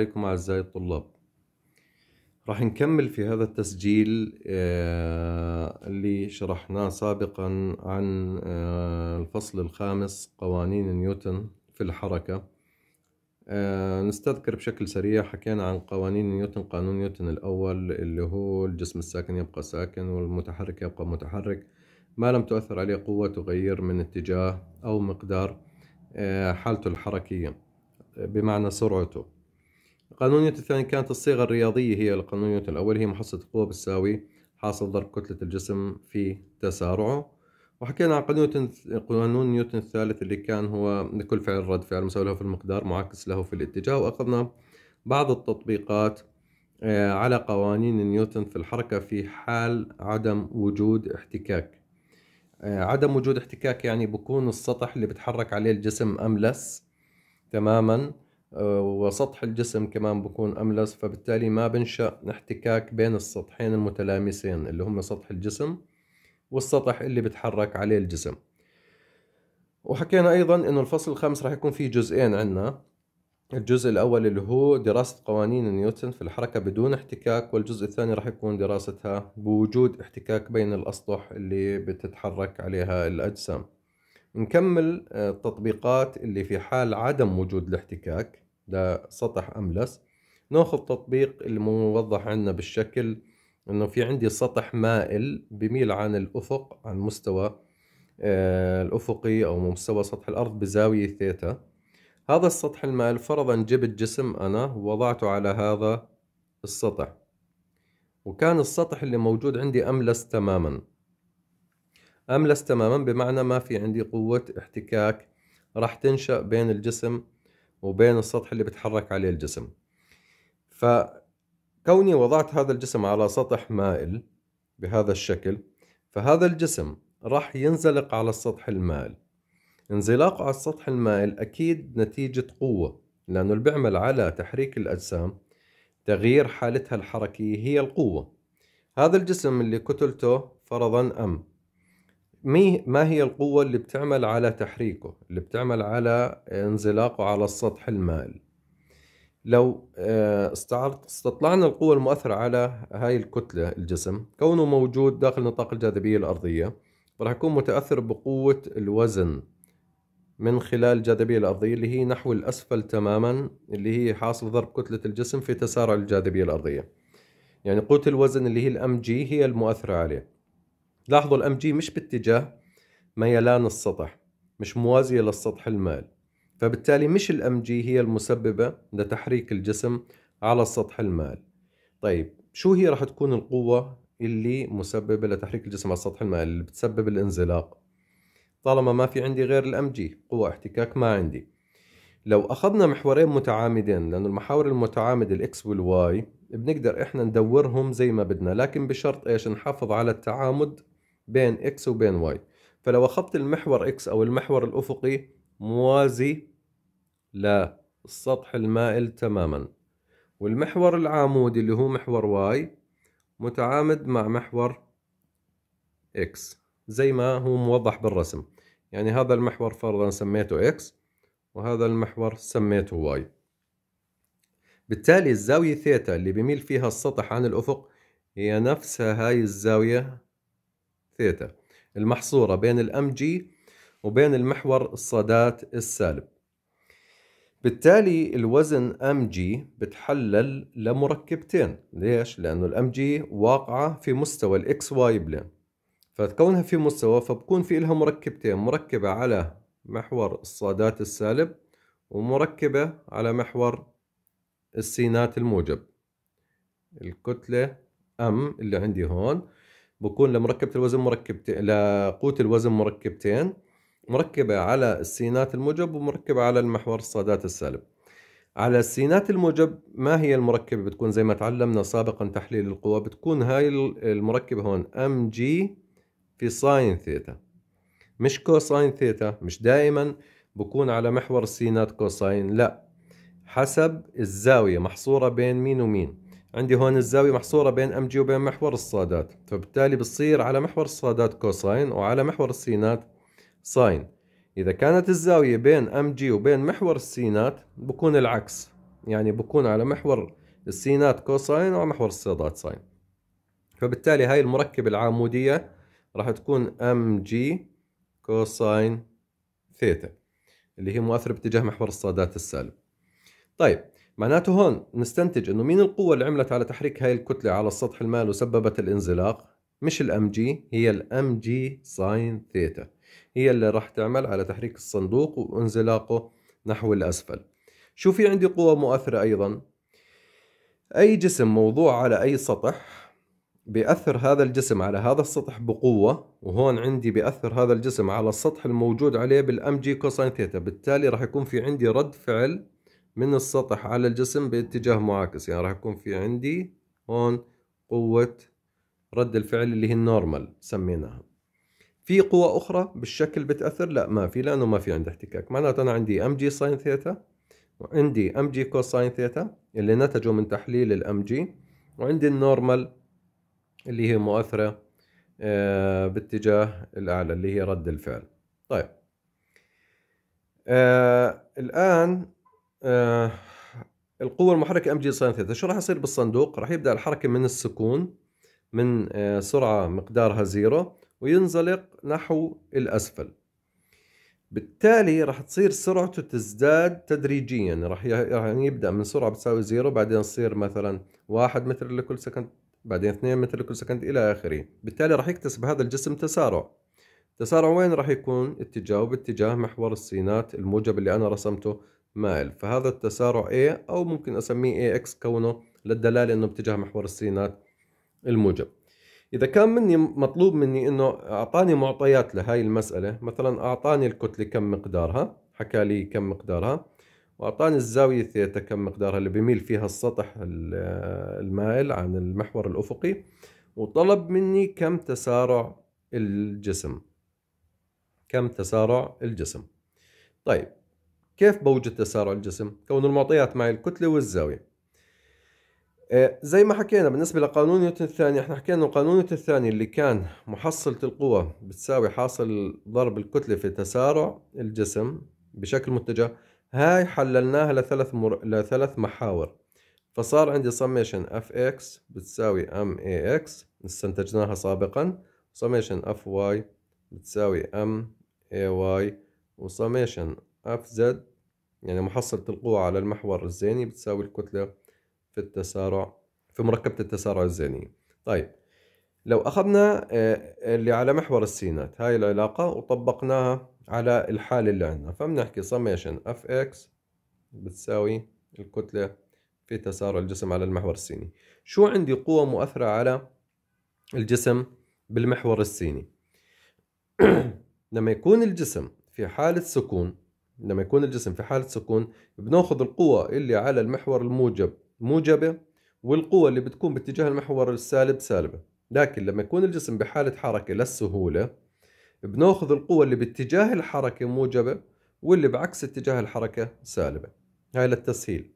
عليكم أعزائي الطلاب راح نكمل في هذا التسجيل آه، اللي شرحناه سابقا عن آه، الفصل الخامس قوانين نيوتن في الحركة آه، نستذكر بشكل سريع حكينا عن قوانين نيوتن قانون نيوتن الأول اللي هو الجسم الساكن يبقى ساكن والمتحرك يبقى متحرك ما لم تؤثر عليه قوة تغير من اتجاه أو مقدار حالته الحركية بمعنى سرعته القانونية الثانية كانت الصيغة الرياضية هي القانونية الأول هي محصلة القوة بالساوي حاصل ضرب كتلة الجسم في تسارعه وحكينا عن قانون قانون نيوتن الثالث اللي كان هو لكل فعل رد فعل مساوي له في المقدار معاكس له في الاتجاه وأخذنا بعض التطبيقات آه، على قوانين نيوتن في الحركة في حال عدم وجود احتكاك آه، عدم وجود احتكاك يعني بكون السطح اللي بتحرك عليه الجسم أملس تماما وسطح الجسم كمان بكون أملس فبالتالي ما بنشأ احتكاك بين السطحين المتلامسين اللي هم سطح الجسم والسطح اللي بتحرك عليه الجسم وحكينا أيضا إنه الفصل الخامس راح يكون فيه جزئين عنا الجزء الأول اللي هو دراسة قوانين نيوتن في الحركة بدون احتكاك والجزء الثاني راح يكون دراستها بوجود احتكاك بين الأسطح اللي بتتحرك عليها الأجسام نكمل آه، التطبيقات اللي في حال عدم وجود الاحتكاك سطح أملس ناخذ تطبيق الموضح عندنا بالشكل انه في عندي سطح مائل بميل عن الافق عن مستوى آه، الافقي او مستوى سطح الارض بزاوية ثيتا هذا السطح المائل فرضا جبت جسم انا ووضعته على هذا السطح وكان السطح اللي موجود عندي املس تماما املس تماما بمعنى ما في عندي قوة احتكاك راح تنشأ بين الجسم وبين السطح اللي بتحرك عليه الجسم فكوني وضعت هذا الجسم على سطح مائل بهذا الشكل فهذا الجسم راح ينزلق على السطح المائل انزلاقه على السطح المائل أكيد نتيجة قوة لأنه اللي بيعمل على تحريك الأجسام تغيير حالتها الحركية هي القوة هذا الجسم اللي كتلته فرضا أم ما هي القوة اللي بتعمل على تحريكه اللي بتعمل على انزلاقه على السطح المائل لو آه، استطلعنا القوة المؤثرة على هاي الكتلة الجسم كونه موجود داخل نطاق الجاذبية الأرضية راح يكون متأثر بقوة الوزن من خلال الجاذبية الأرضية اللي هي نحو الأسفل تماما اللي هي حاصل ضرب كتلة الجسم في تسارع الجاذبية الأرضية يعني قوة الوزن اللي هي الأم جي هي المؤثرة عليه لاحظوا الام جي مش باتجاه ميلان السطح مش موازية للسطح المائل فبالتالي مش الام جي هي المسببة لتحريك الجسم على السطح المائل طيب شو هي راح تكون القوة اللي مسببة لتحريك الجسم على السطح المائل اللي بتسبب الانزلاق طالما ما في عندي غير الام جي قوة احتكاك ما عندي لو اخذنا محورين متعامدين لانه المحاور المتعامدة الاكس والواي بنقدر احنا ندورهم زي ما بدنا لكن بشرط ايش نحافظ على التعامد بين إكس وبين واي فلو أخذت المحور إكس أو المحور الأفقي موازي للسطح المائل تماما والمحور العامودي اللي هو محور واي متعامد مع محور إكس زي ما هو موضح بالرسم يعني هذا المحور فرضا سميته إكس وهذا المحور سميته واي بالتالي الزاوية ثيتا اللي بيميل فيها السطح عن الأفق هي نفسها هاي الزاوية ثيتا المحصورة بين الام جي وبين المحور الصادات السالب بالتالي الوزن ام جي بتحلل لمركبتين ليش؟ لأنه الام جي واقعة في مستوى الاكس واي بلين فكونها في مستوى فبكون في لها مركبتين مركبة على محور الصادات السالب ومركبة على محور السينات الموجب الكتلة أم اللي عندي هون بكون لمركبة الوزن مركبتين لقوت الوزن مركبتين مركبة على السينات الموجب ومركبة على المحور الصادات السالب على السينات الموجب ما هي المركبة بتكون زي ما تعلمنا سابقا تحليل القوى بتكون هاي المركبة هون ام جي في ساين ثيتا مش كوساين ثيتا مش دائما بكون على محور السينات كوساين لا حسب الزاوية محصورة بين مين ومين عندي هون الزاوية محصورة بين ام جي وبين محور الصادات فبالتالي بتصير على محور الصادات كوساين وعلى محور السينات ساين إذا كانت الزاوية بين ام جي وبين محور السينات بكون العكس يعني بكون على محور السينات كوساين وعلى محور الصادات ساين فبالتالي هاي المركبة العمودية راح تكون ام جي كوساين ثيتا اللي هي مؤثرة باتجاه محور الصادات السالب طيب معناته هون نستنتج انه مين القوة اللي عملت على تحريك هاي الكتلة على السطح المال وسببت الانزلاق مش الام جي هي الام جي ساين ثيتا هي اللي راح تعمل على تحريك الصندوق وانزلاقه نحو الاسفل شو في عندي قوة مؤثرة ايضا اي جسم موضوع على اي سطح بيأثر هذا الجسم على هذا السطح بقوة وهون عندي بيأثر هذا الجسم على السطح الموجود عليه بالام جي كوساين ثيتا بالتالي راح يكون في عندي رد فعل من السطح على الجسم باتجاه معاكس يعني راح يكون في عندي هون قوة رد الفعل اللي هي النورمال سميناها في قوى أخرى بالشكل بتأثر لا ما في لأنه ما في عندي احتكاك معناته أنا عندي أم جي ساين ثيتا وعندي أم جي كوساين ثيتا اللي نتجوا من تحليل الأم جي وعندي النورمال اللي هي مؤثرة آه، باتجاه الأعلى اللي هي رد الفعل طيب آه الآن آه القوة المحركة ام جي ساين شو راح يصير بالصندوق؟ راح يبدأ الحركة من السكون من آه سرعة مقدارها زيرو وينزلق نحو الأسفل بالتالي راح تصير سرعته تزداد تدريجيا راح يعني يبدا من سرعه بتساوي زيرو بعدين تصير مثلا واحد متر لكل سكند بعدين اثنين متر لكل سكند الى اخره بالتالي راح يكتسب هذا الجسم تسارع تسارع وين راح يكون اتجاهه باتجاه محور السينات الموجب اللي انا رسمته مائل فهذا التسارع A أو ممكن أسميه AX كونه للدلالة أنه باتجاه محور السينات الموجب إذا كان مني مطلوب مني أنه أعطاني معطيات لهذه المسألة مثلا أعطاني الكتلة كم مقدارها حكى لي كم مقدارها وأعطاني الزاوية الثيتا كم مقدارها اللي بيميل فيها السطح المائل عن المحور الأفقي وطلب مني كم تسارع الجسم كم تسارع الجسم طيب كيف بوجد تسارع الجسم؟ كون المعطيات معي الكتلة والزاوية آه، زي ما حكينا بالنسبة لقانون نيوتن الثاني احنا حكينا انه قانون نيوتن الثاني اللي كان محصلة القوة بتساوي حاصل ضرب الكتلة في تسارع الجسم بشكل متجه هاي حللناها لثلاث مر... لثلاث محاور فصار عندي summation اف اكس بتساوي ام اي اكس استنتجناها سابقا summation اف واي بتساوي ام اي واي وsummation اف زد يعني محصلة القوة على المحور الزيني بتساوي الكتلة في التسارع في مركبة التسارع الزينية طيب لو أخذنا آه، اللي على محور السينات هاي العلاقة وطبقناها على الحالة اللي عندنا فبنحكي summation اف اكس بتساوي الكتلة في تسارع الجسم على المحور السيني شو عندي قوة مؤثرة على الجسم بالمحور السيني لما يكون الجسم في حالة سكون لما يكون الجسم في حالة سكون بناخذ القوة اللي على المحور الموجب موجبة والقوة اللي بتكون باتجاه المحور السالب سالبة لكن لما يكون الجسم بحالة حركة للسهولة بناخذ القوة اللي باتجاه الحركة موجبة واللي بعكس اتجاه الحركة سالبة هاي للتسهيل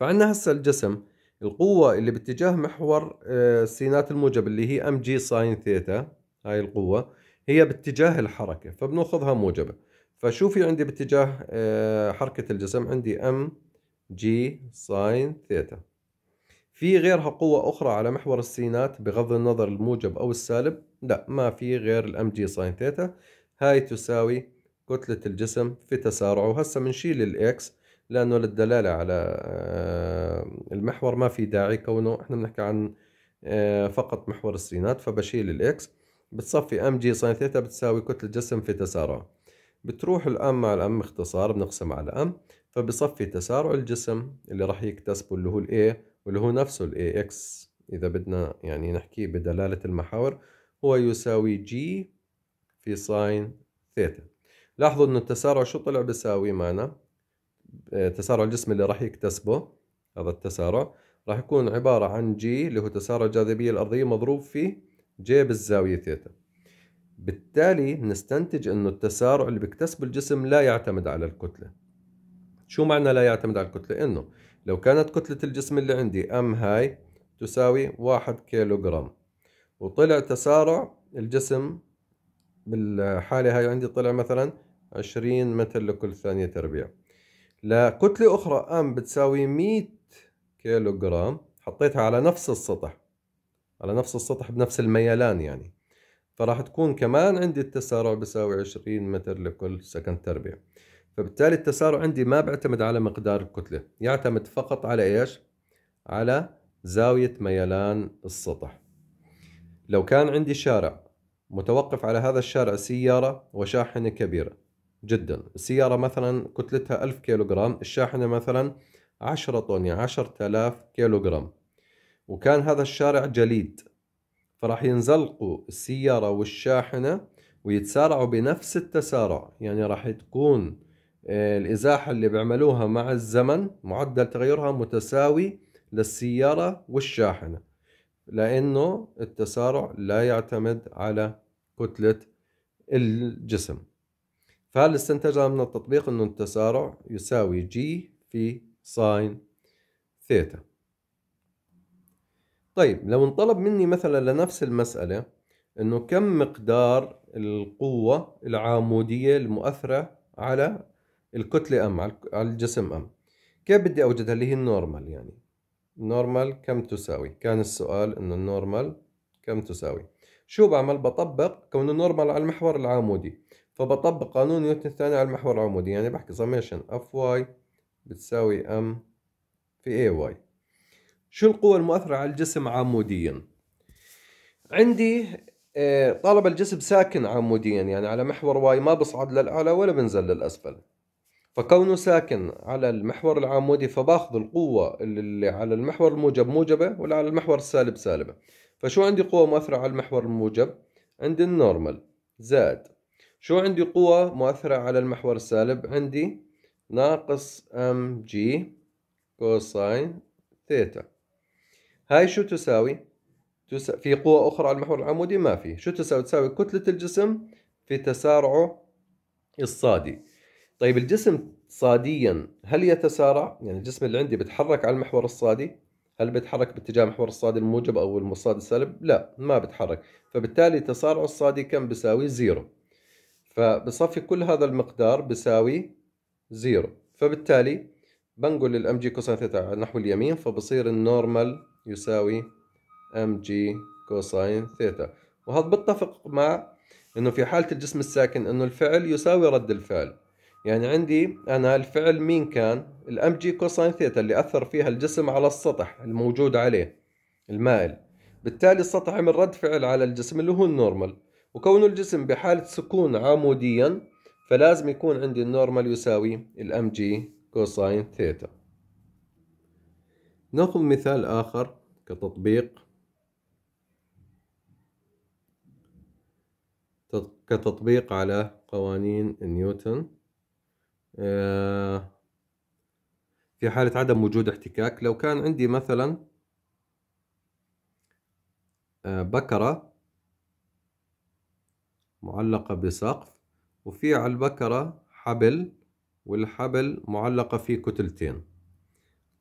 فعندنا هسه الجسم القوة اللي باتجاه محور آه، سينات الموجب اللي هي ام جي ساين ثيتا هاي القوة هي باتجاه الحركة فبناخذها موجبة فشو في عندي باتجاه آه، حركة الجسم عندي ام جي ساين ثيتا في غيرها قوة أخرى على محور السينات بغض النظر الموجب أو السالب لا ما في غير الام جي ساين ثيتا هاي تساوي كتلة الجسم في تسارعه وهسه بنشيل الاكس لأنه للدلالة على آه، المحور ما في داعي كونه احنا بنحكي عن آه، فقط محور السينات فبشيل الاكس بتصفي ام جي ساين ثيتا بتساوي كتلة جسم في تسارعه بتروح الأم مع الأم اختصار بنقسم على أم فبصفي تسارع الجسم اللي راح يكتسبه اللي هو ال A واللي هو نفسه الاي AX إذا بدنا يعني نحكيه بدلالة المحاور هو يساوي G في ساين ثيتا لاحظوا أنه التسارع شو طلع بساوي معنا آه، تسارع الجسم اللي راح يكتسبه هذا التسارع راح يكون عبارة عن G اللي هو تسارع الجاذبية الأرضية مضروب في J بالزاوية ثيتا بالتالي نستنتج أنه التسارع اللي بيكتسبه الجسم لا يعتمد على الكتلة شو معنى لا يعتمد على الكتلة؟ أنه لو كانت كتلة الجسم اللي عندي أم هاي تساوي واحد كيلوغرام وطلع تسارع الجسم بالحالة هاي عندي طلع مثلا 20 متر لكل ثانية تربيع لكتلة أخرى أم بتساوي 100 كيلوغرام حطيتها على نفس السطح على نفس السطح بنفس الميلان يعني فراح تكون كمان عندي التسارع بيساوي 20 متر لكل سكن تربيع فبالتالي التسارع عندي ما بعتمد على مقدار الكتلة يعتمد فقط على إيش؟ على زاوية ميلان السطح لو كان عندي شارع متوقف على هذا الشارع سيارة وشاحنة كبيرة جدا السيارة مثلا كتلتها 1000 كيلوغرام الشاحنة مثلا 10 طن يعني 10000 كيلوغرام وكان هذا الشارع جليد فراح ينزلقوا السيارة والشاحنة ويتسارعوا بنفس التسارع يعني راح تكون آه، الإزاحة اللي بيعملوها مع الزمن معدل تغيرها متساوي للسيارة والشاحنة لأنه التسارع لا يعتمد على كتلة الجسم فهل استنتجنا من التطبيق أنه التسارع يساوي جي في ساين ثيتا طيب لو انطلب مني مثلا لنفس المسألة انه كم مقدار القوة العامودية المؤثرة على الكتلة ام على الجسم ام كيف بدي اوجدها اللي هي النورمال يعني النورمال كم تساوي كان السؤال انه النورمال كم تساوي شو بعمل بطبق كون النورمال على المحور العمودي فبطبق قانون نيوتن الثاني على المحور العمودي يعني بحكي سميشن اف واي بتساوي ام في اي واي شو القوى المؤثرة على الجسم عموديا عندي آه، طالب الجسم ساكن عموديا يعني على محور واي ما بصعد للأعلى ولا بنزل للأسفل فكونه ساكن على المحور العمودي فباخذ القوة اللي على المحور الموجب موجبة ولا على المحور السالب سالبة فشو عندي قوة مؤثرة على المحور الموجب عندي النورمال زائد شو عندي قوة مؤثرة على المحور السالب عندي ناقص ام جي كوساين ثيتا هاي شو تساوي؟ تسا... في قوة أخرى على المحور العمودي ما في شو تساوي؟ تساوي كتلة الجسم في تسارعه الصادي طيب الجسم صاديا هل يتسارع؟ يعني الجسم اللي عندي بتحرك على المحور الصادي هل بتحرك باتجاه محور الصادي الموجب أو المصاد السالب؟ لا ما بتحرك فبالتالي تسارعه الصادي كم بساوي؟ زيرو فبصفي كل هذا المقدار بساوي زيرو فبالتالي بنقل الام جي كوسين ثيتا نحو اليمين فبصير النورمال يساوي ام جي كوساين ثيتا وهذا بتفق مع انه في حالة الجسم الساكن انه الفعل يساوي رد الفعل يعني عندي انا الفعل مين كان الام جي كوساين ثيتا اللي اثر فيها الجسم على السطح الموجود عليه المائل بالتالي السطح عمل رد فعل على الجسم اللي هو النورمال وكون الجسم بحالة سكون عموديا فلازم يكون عندي النورمال يساوي الام جي كوساين ثيتا نأخذ مثال آخر كتطبيق كتطبيق على قوانين نيوتن آه، في حالة عدم وجود احتكاك لو كان عندي مثلا آه، بكرة معلقة بسقف وفي على البكرة حبل والحبل معلقة في كتلتين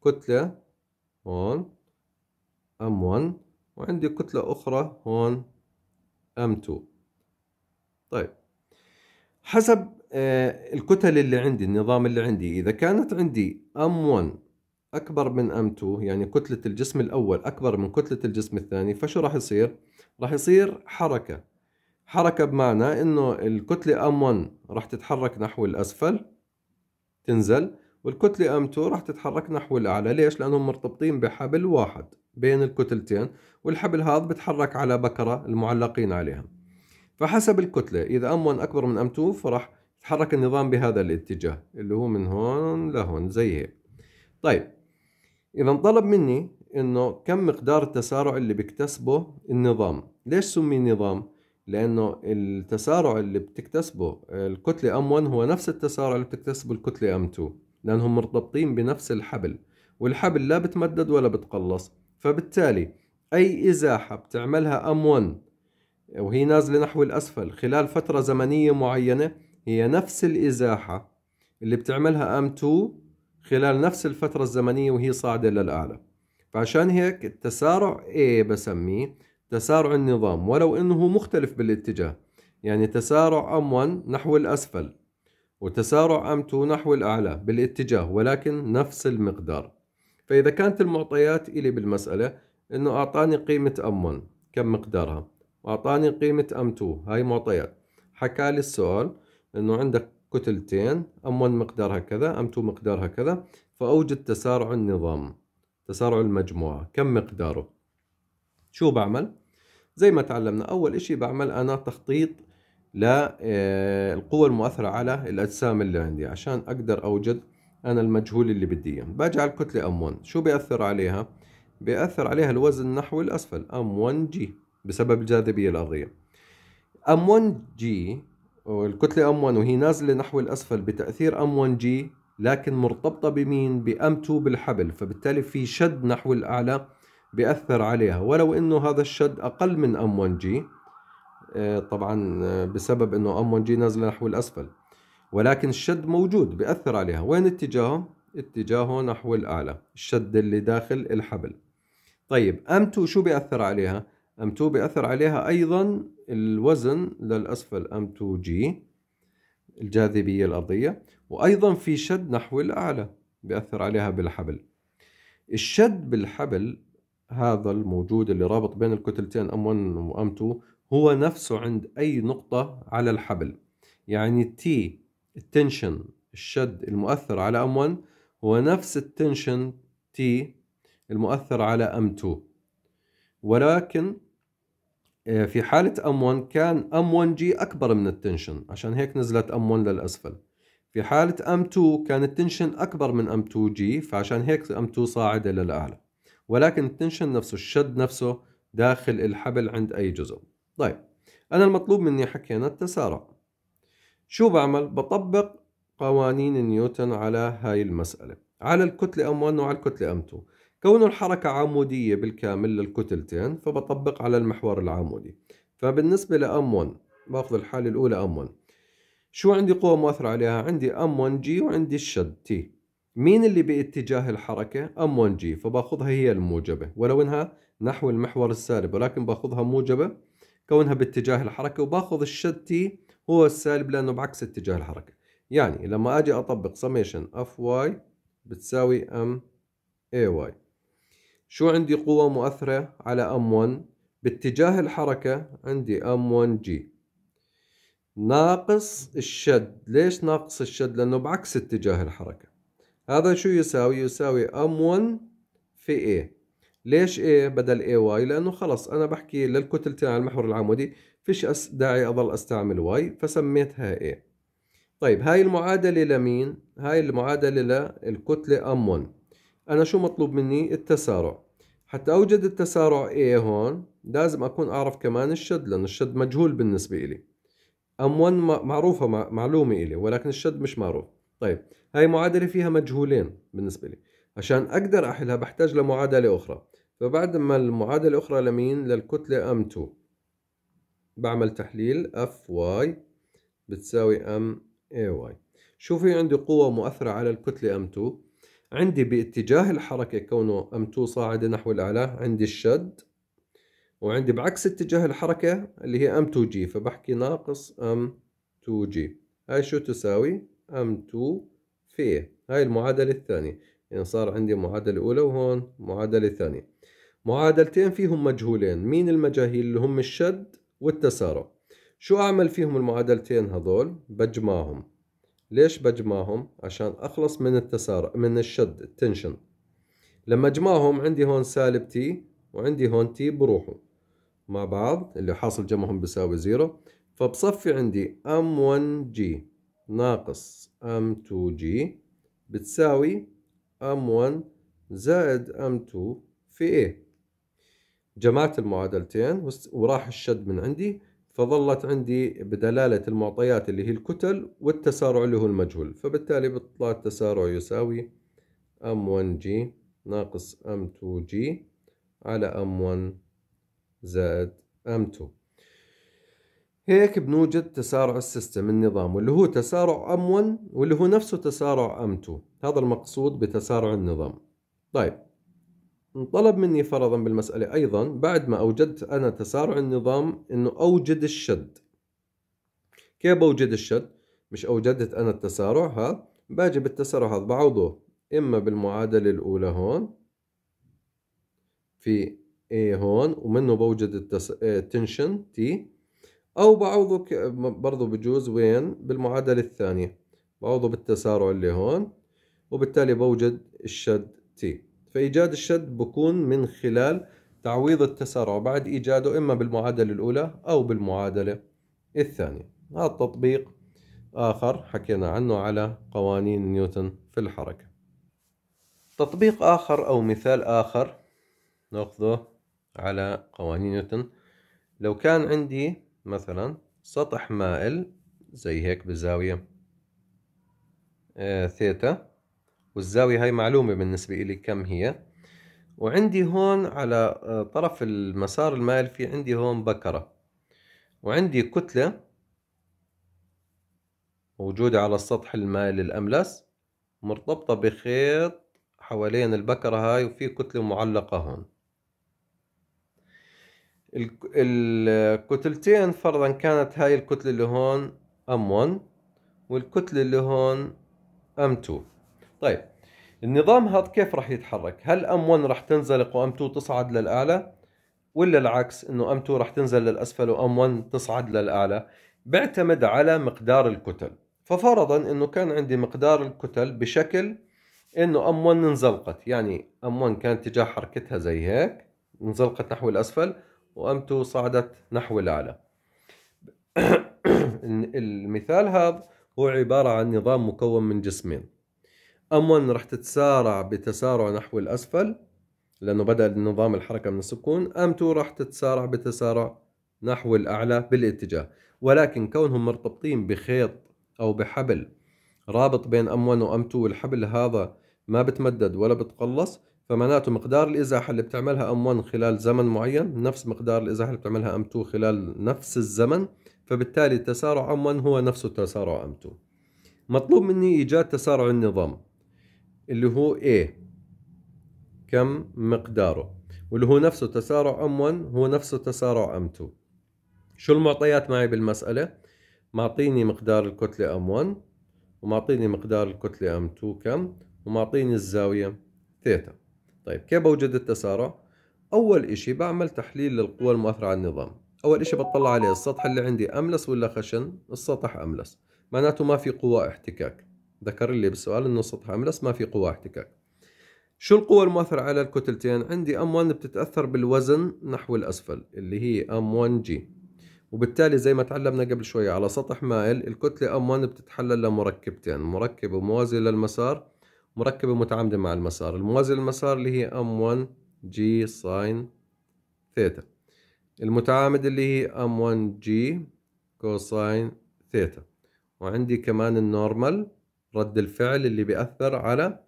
كتلة هون M1 وعندي كتلة أخرى هون M2 طيب حسب آه، الكتل اللي عندي النظام اللي عندي إذا كانت عندي M1 أكبر من M2 يعني كتلة الجسم الأول أكبر من كتلة الجسم الثاني فشو راح يصير؟ راح يصير حركة حركة بمعنى إنه الكتلة M1 راح تتحرك نحو الأسفل تنزل والكتلة M2 راح تتحرك نحو الأعلى ليش؟ لأنهم مرتبطين بحبل واحد بين الكتلتين والحبل هذا بتحرك على بكرة المعلقين عليها فحسب الكتلة إذا M1 أكبر من M2 فراح يتحرك النظام بهذا الاتجاه اللي هو من هون لهون زي هيك طيب إذا انطلب مني إنه كم مقدار التسارع اللي بيكتسبه النظام ليش سمي نظام؟ لأنه التسارع اللي بتكتسبه الكتلة M1 هو نفس التسارع اللي بتكتسبه الكتلة M2 لأنهم مرتبطين بنفس الحبل والحبل لا بتمدد ولا بتقلص فبالتالي أي إزاحة بتعملها M1 وهي نازلة نحو الأسفل خلال فترة زمنية معينة هي نفس الإزاحة اللي بتعملها M2 خلال نفس الفترة الزمنية وهي صاعدة للأعلى فعشان هيك التسارع A بسميه تسارع النظام ولو أنه مختلف بالاتجاه يعني تسارع M1 نحو الأسفل وتسارع أمته نحو الأعلى بالاتجاه ولكن نفس المقدار فإذا كانت المعطيات إلي بالمسألة أنه أعطاني قيمة أم1 كم مقدارها وأعطاني قيمة أم2 هاي معطيات حكى لي السؤال أنه عندك كتلتين أم1 مقدارها كذا أم2 مقدارها كذا فأوجد تسارع النظام تسارع المجموعة كم مقداره شو بعمل؟ زي ما تعلمنا أول إشي بعمل أنا تخطيط للقوة آه، المؤثرة على الأجسام اللي عندي عشان أقدر أوجد أنا المجهول اللي بدي إياه باجي على الكتلة M1 شو بيأثر عليها؟ بيأثر عليها الوزن نحو الأسفل M1G بسبب الجاذبية الأرضية M1G والكتلة M1 وهي نازلة نحو الأسفل بتأثير M1G لكن مرتبطة بمين؟ بأم 2 بالحبل فبالتالي في شد نحو الأعلى بيأثر عليها ولو إنه هذا الشد أقل من M1G آه، طبعا آه، بسبب انه ام 1 جي نازله نحو الاسفل ولكن الشد موجود بأثر عليها وين اتجاهه اتجاهه نحو الاعلى الشد اللي داخل الحبل طيب ام 2 شو بيأثر عليها ام 2 بيأثر عليها ايضا الوزن للاسفل ام 2 جي الجاذبيه الارضيه وايضا في شد نحو الاعلى بيأثر عليها بالحبل الشد بالحبل هذا الموجود اللي رابط بين الكتلتين ام 1 وام 2 هو نفسه عند أي نقطة على الحبل يعني T التنشن الشد المؤثر على M1 هو نفس التنشن T المؤثر على M2 ولكن آه، في حالة M1 كان M1G أكبر من التنشن عشان هيك نزلت M1 للأسفل في حالة M2 كان التنشن أكبر من M2G فعشان هيك M2 صاعدة للأعلى ولكن التنشن نفسه الشد نفسه داخل الحبل عند أي جزء طيب أنا المطلوب مني حكينا التسارع شو بعمل؟ بطبق قوانين نيوتن على هاي المسألة على أم M1 وعلى أم M2 كون الحركة عمودية بالكامل للكتلتين فبطبق على المحور العمودي فبالنسبة ل ام 1 باخذ الحالة أم M1 شو عندي قوة مؤثرة عليها؟ عندي أم 1 جي وعندي الشد تي مين اللي باتجاه الحركه أم 1 جي فباخذها هي الموجبة ولو انها نحو المحور السالب ولكن باخذها موجبة كونها باتجاه الحركة وباخذ الشد تي هو السالب لأنه بعكس اتجاه الحركة يعني لما أجي أطبق summation اف واي بتساوي ام اي شو عندي قوة مؤثرة على ام 1 باتجاه الحركة عندي ام 1 جي ناقص الشد ليش ناقص الشد لأنه بعكس اتجاه الحركة هذا شو يساوي يساوي ام 1 في A ليش A بدل AY لأنه خلص أنا بحكي للكتلتين على المحور العمودي فيش داعي أضل أستعمل Y فسميتها A طيب هاي المعادلة لمين؟ هاي المعادلة للكتلة M1 أنا شو مطلوب مني؟ التسارع حتى أوجد التسارع A هون لازم أكون أعرف كمان الشد لأن الشد مجهول بالنسبة إلي M1 معروفة معلومة إلي ولكن الشد مش معروف طيب هاي معادلة فيها مجهولين بالنسبة لي عشان أقدر أحلها بحتاج لمعادلة أخرى فبعد ما المعادلة الأخرى لمين للكتلة M2 بعمل تحليل FY بتساوي MAY شو في عندي قوة مؤثرة على الكتلة M2 عندي باتجاه الحركة كونه M2 صاعدة نحو الأعلى عندي الشد وعندي بعكس اتجاه الحركة اللي هي M2G فبحكي ناقص M2G هاي شو تساوي M2 في هاي المعادلة الثانية يعني صار عندي معادلة أولى وهون معادلة ثانية معادلتين فيهم مجهولين مين المجاهيل اللي هم الشد والتسارع شو أعمل فيهم المعادلتين هذول بجمعهم ليش بجمعهم عشان أخلص من التسارع من الشد التنشن لما أجمعهم عندي هون سالب تي وعندي هون تي بروحوا مع بعض اللي حاصل جمعهم بيساوي زيرو فبصفي عندي M1G ناقص M2G بتساوي M1 زائد M2 في A جمعت المعادلتين وراح الشد من عندي فظلت عندي بدلالة المعطيات اللي هي الكتل والتسارع اللي هو المجهول فبالتالي بيطلع التسارع يساوي M1G ناقص M2G على M1 زائد M2 هيك بنوجد تسارع السيستم النظام واللي هو تسارع M1 واللي هو نفسه تسارع M2 هذا المقصود بتسارع النظام طيب انطلب مني فرضا بالمسألة أيضا بعد ما أوجدت أنا تسارع النظام أنه أوجد الشد كيف بوجد الشد؟ مش أوجدت أنا التسارع هذا باجي بالتسارع هذا بعوضه إما بالمعادلة الأولى هون في A هون ومنه بوجد التس... التنشن آه، T أو بعوضه ك... برضه بجوز وين بالمعادلة الثانية بعوضه بالتسارع اللي هون وبالتالي بوجد الشد T فإيجاد الشد بكون من خلال تعويض التسارع بعد إيجاده إما بالمعادلة الأولى أو بالمعادلة الثانية هذا التطبيق آخر حكينا عنه على قوانين نيوتن في الحركة تطبيق آخر أو مثال آخر نأخذه على قوانين نيوتن لو كان عندي مثلا سطح مائل زي هيك بزاوية آه، ثيتا والزاوية هاي معلومة بالنسبة إلي كم هي وعندي هون على آه، طرف المسار المائل في عندي هون بكرة وعندي كتلة موجودة على السطح المائل الأملس مرتبطة بخيط حوالين البكرة هاي وفي كتلة معلقة هون الكتلتين فرضا كانت هاي الكتلة اللي هون M1 والكتلة اللي هون M2 طيب النظام هذا كيف راح يتحرك هل ام 1 راح تنزلق وام 2 تصعد للاعلى ولا العكس انه ام 2 راح تنزل للاسفل وام 1 تصعد للاعلى بيعتمد على مقدار الكتل ففرضا انه كان عندي مقدار الكتل بشكل انه ام 1 انزلقت يعني ام 1 كان اتجاه حركتها زي هيك انزلقت نحو الاسفل وام 2 صعدت نحو الاعلى المثال هذا هو عبارة عن نظام مكون من جسمين ام 1 راح تتسارع بتسارع نحو الاسفل لانه بدا النظام الحركه من السكون ام 2 راح تتسارع بتسارع نحو الاعلى بالاتجاه ولكن كونهم مرتبطين بخيط او بحبل رابط بين ام 1 وام 2 والحبل هذا ما بتمدد ولا بتقلص فمعناته مقدار الازاحه اللي بتعملها ام 1 خلال زمن معين نفس مقدار الازاحه اللي بتعملها ام 2 خلال نفس الزمن فبالتالي تسارع ام 1 هو نفسه تسارع ام 2 مطلوب مني ايجاد تسارع النظام اللي هو A كم مقداره واللي هو نفسه تسارع M1 هو نفسه تسارع M2 شو المعطيات معي بالمسألة معطيني مقدار الكتلة M1 ومعطيني مقدار الكتلة M2 كم ومعطيني الزاوية ثيتا طيب كيف بوجد التسارع أول إشي بعمل تحليل للقوى المؤثرة على النظام أول إشي بطلع عليه السطح اللي عندي أملس ولا خشن السطح أملس معناته ما في قوى احتكاك ذكر لي بالسؤال انه سطح املس ما في قوى احتكاك شو القوى المؤثرة على الكتلتين عندي M1 بتتأثر بالوزن نحو الأسفل اللي هي M1G وبالتالي زي ما تعلمنا قبل شوية على سطح مائل الكتلة M1 بتتحلل لمركبتين مركبة موازية للمسار مركبة متعامدة مع المسار الموازية للمسار اللي هي M1G ساين ثيتا المتعامد اللي هي M1G كوساين ثيتا وعندي كمان النورمال رد الفعل اللي بيأثر على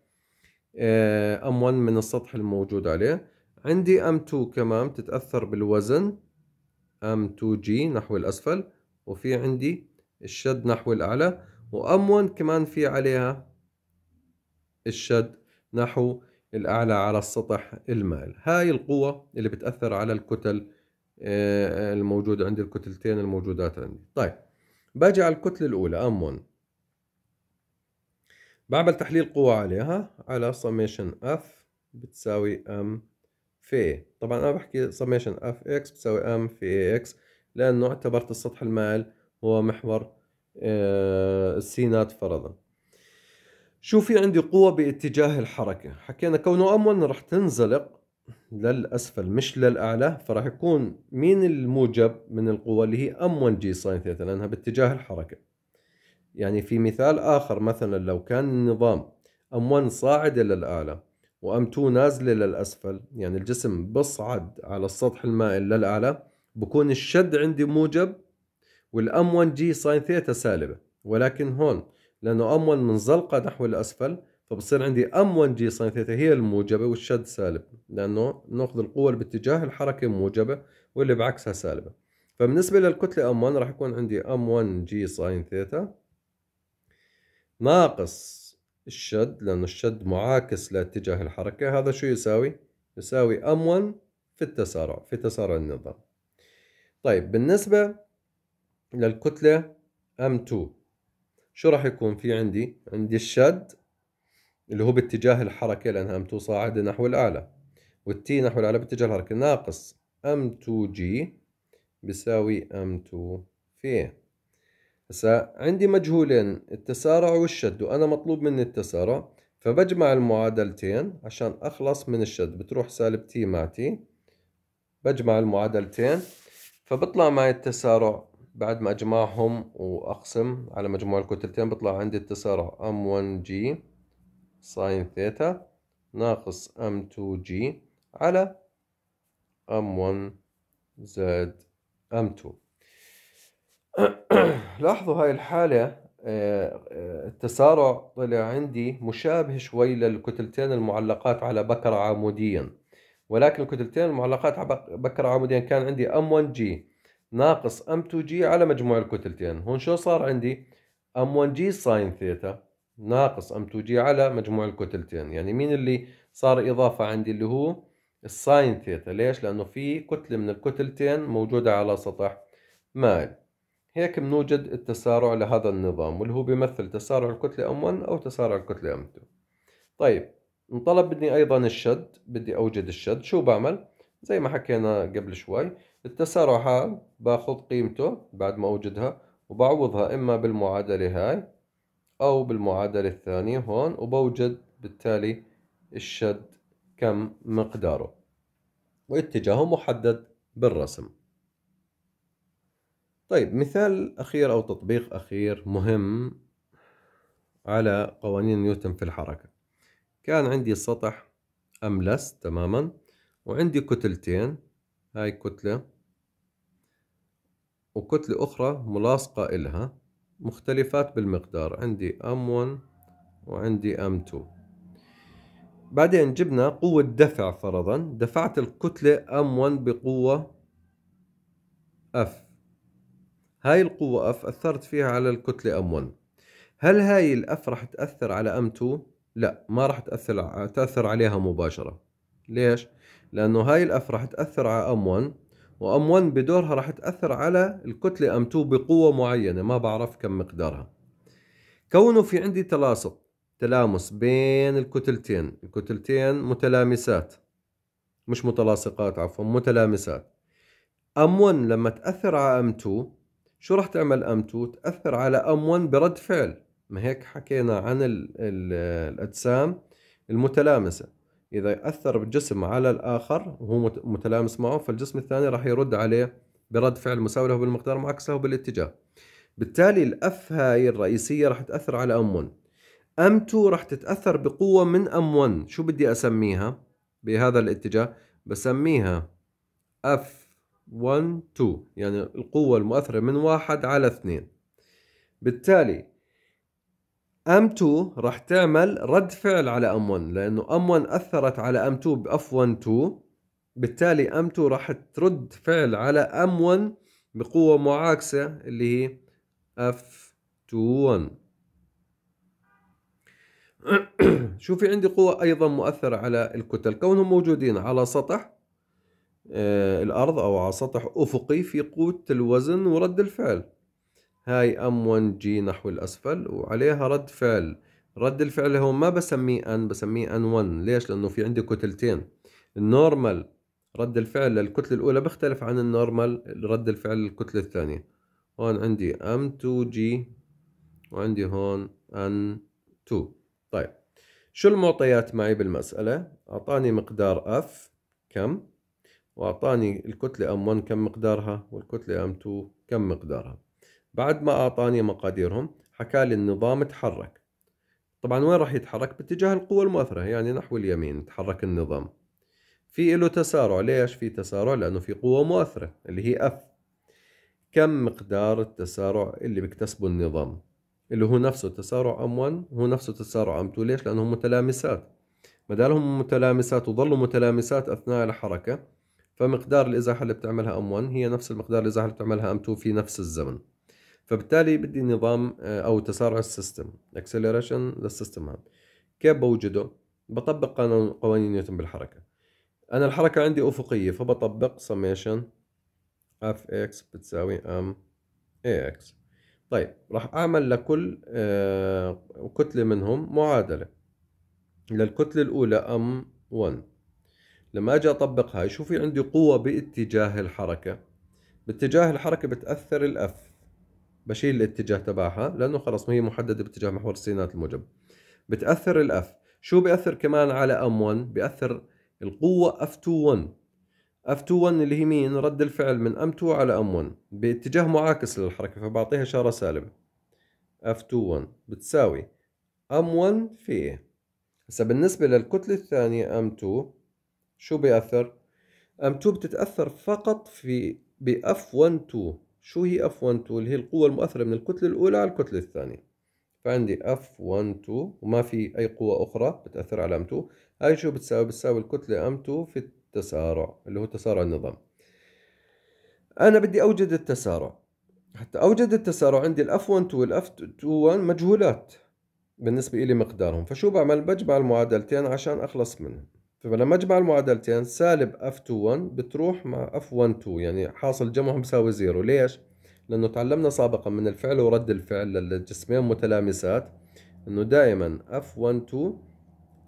آه، M1 من السطح الموجود عليه عندي M2 كمان بتتأثر بالوزن M2G نحو الأسفل وفي عندي الشد نحو الأعلى وأم1 كمان في عليها الشد نحو الأعلى على السطح المائل هاي القوة اللي بتأثر على الكتل آه، الموجودة عندي الكتلتين الموجودات عندي طيب باجي على الكتلة الأولى M1 بعمل تحليل قوى عليها على summation f بتساوي m في a طبعا انا بحكي summation f x بتساوي m في x لانه اعتبرت السطح المائل هو محور آه، السينات فرضا شو في عندي قوة باتجاه الحركة حكينا كونه ام 1 رح تنزلق للأسفل مش للأعلى فراح يكون مين الموجب من القوة اللي هي ام 1 جي ساين ثيتا لأنها باتجاه الحركة يعني في مثال آخر مثلا لو كان النظام M1 صاعد إلى الأعلى وM2 نازل إلى الأسفل يعني الجسم بصعد على السطح المائل للأعلى بكون الشد عندي موجب والام 1 جي ساين ثيتا سالبة ولكن هون لأنه M1 منزلقة نحو الأسفل فبصير عندي M1 جي ساين ثيتا هي الموجبة والشد سالب لأنه ناخذ القوة باتجاه الحركة موجبة واللي بعكسها سالبة فبالنسبة للكتلة M1 راح يكون عندي M1 جي ساين ثيتا ناقص الشد لأن الشد معاكس لاتجاه الحركة هذا شو يساوي؟ يساوي M1 في التسارع في تسارع النظام طيب بالنسبة للكتلة M2 شو راح يكون في عندي؟ عندي الشد اللي هو باتجاه الحركة لأنها M2 صاعدة نحو الأعلى والتي نحو الأعلى باتجاه الحركة ناقص M2G بيساوي M2 في هسا عندي مجهولين التسارع والشد وأنا مطلوب مني التسارع فبجمع المعادلتين عشان أخلص من الشد بتروح سالب تي مع تي بجمع المعادلتين فبطلع معي التسارع بعد ما أجمعهم وأقسم على مجموع الكتلتين بطلع عندي التسارع أم 1 جي ساين ثيتا ناقص أم 2 جي على أم 1 زائد أم 2 لاحظوا هاي الحالة آه، آه، التسارع طلع عندي مشابه شوي للكتلتين المعلقات على بكرة عموديا ولكن الكتلتين المعلقات على بكرة عموديا كان عندي M1G ناقص M2G على مجموع الكتلتين هون شو صار عندي M1G ساين ثيتا ناقص M2G على مجموع الكتلتين يعني مين اللي صار إضافة عندي اللي هو الساين ثيتا ليش لأنه في كتلة من الكتلتين موجودة على سطح مائل هيك بنوجد التسارع لهذا النظام واللي هو بيمثل تسارع الكتلة M1 أو تسارع الكتلة M2 طيب انطلب مني أيضا الشد بدي أوجد الشد شو بعمل؟ زي ما حكينا قبل شوي التسارع هذا باخذ قيمته بعد ما أوجدها وبعوضها إما بالمعادلة هاي أو بالمعادلة الثانية هون وبوجد بالتالي الشد كم مقداره واتجاهه محدد بالرسم طيب مثال أخير أو تطبيق أخير مهم على قوانين نيوتن في الحركة كان عندي سطح أملس تماما وعندي كتلتين هاي كتلة وكتلة أخرى ملاصقة إلها مختلفات بالمقدار عندي M1 وعندي M2 بعدين جبنا قوة دفع فرضا دفعت الكتلة M1 بقوة F هاي القوة اف أثرت فيها على الكتلة ام 1 هل هاي الاف راح تأثر على ام 2 لا ما راح تأثر تأثر عليها مباشرة ليش لأنه هاي الاف راح تأثر على ام 1 وام 1 بدورها راح تأثر على الكتلة ام 2 بقوة معينة ما بعرف كم مقدارها كونه في عندي تلاصق تلامس بين الكتلتين الكتلتين متلامسات مش متلاصقات عفوا متلامسات ام 1 لما تاثر على ام 2 شو راح تعمل ام2 تأثر على ام1 برد فعل ما هيك حكينا عن ال ال الأجسام المتلامسة إذا أثر الجسم على الآخر وهو متلامس معه فالجسم الثاني راح يرد عليه برد فعل مساوي له بالمقدار معكس له بالاتجاه بالتالي الأف هاي الرئيسية راح تأثر على أم1 أم2 راح تتأثر بقوة من أم1 شو بدي أسميها بهذا الاتجاه بسميها أف 1 2 يعني القوة المؤثرة من واحد على اثنين بالتالي M2 راح تعمل رد فعل على M1 لأنه M1 أثرت على M2 بأف 12 بالتالي M2 راح ترد فعل على M1 بقوة معاكسة اللي هي F21 شو في عندي قوة أيضا مؤثرة على الكتل كونهم موجودين على سطح آه، الأرض أو على سطح أفقي في قوة الوزن ورد الفعل هاي M1 G نحو الأسفل وعليها رد فعل رد الفعل هون ما بسميه N بسميه N1 ليش؟ لأنه في عندي كتلتين النورمال رد الفعل للكتلة الأولى بختلف عن النورمال رد الفعل للكتلة الثانية هون عندي M2G وعندي هون N2 طيب شو المعطيات معي بالمسألة؟ أعطاني مقدار F كم؟ واعطاني الكتله ام1 كم مقدارها والكتله ام2 كم مقدارها بعد ما اعطاني مقاديرهم حكى لي النظام تحرك طبعا وين راح يتحرك باتجاه القوة المؤثرة يعني نحو اليمين تحرك النظام في له تسارع ليش في تسارع لانه في قوة مؤثرة اللي هي اف كم مقدار التسارع اللي بيكتسبه النظام اللي هو نفسه تسارع ام1 هو نفسه تسارع ام2 ليش لانهم متلامسات مدالهم متلامسات وظلوا متلامسات اثناء الحركة فمقدار الازاحه اللي بتعملها ام 1 هي نفس المقدار الازاحه اللي بتعملها ام 2 في نفس الزمن فبالتالي بدي نظام آه، او تسارع السيستم اكسلريشن للسيستم هذا كيف بوجده بطبق قانون قوانين نيوتن بالحركه انا الحركه عندي افقيه فبطبق summation اف اكس بتساوي ام اي اكس طيب راح اعمل لكل آه، كتله منهم معادله للكتله الاولى ام 1 لما اجي اطبق هاي شو في عندي قوة باتجاه الحركة باتجاه الحركة بتأثر الاف بشيل الاتجاه تبعها لانه خلص ما هي محددة باتجاه محور السينات الموجب بتأثر الاف شو بيأثر كمان على ام 1 بيأثر القوة اف 21 اف 21 اللي هي مين رد الفعل من ام 2 على ام 1 باتجاه معاكس للحركة فبعطيها اشارة سالبة اف 21 بتساوي ام 1 في ايه هسا بالنسبة للكتلة الثانية ام 2 شو بيأثر؟ M2 بتتأثر فقط في ب F12 شو هي F12 اللي هي القوة المؤثرة من الكتلة الأولى على الكتلة الثانية فعندي F12 وما في أي قوة أخرى بتأثر على M2 هاي شو بتساوي؟ بتساوي الكتلة M2 في التسارع اللي هو تسارع النظام أنا بدي أوجد التسارع حتى أوجد التسارع عندي ال F12 وال F21 مجهولات بالنسبة إلي مقدارهم فشو بعمل بجمع المعادلتين عشان أخلص منهم فلما اجمع المعادلتين سالب F21 بتروح مع F12 يعني حاصل جمعهم يساوي زيرو ليش؟ لأنه تعلمنا سابقا من الفعل ورد الفعل للجسمين متلامسات أنه دائما F12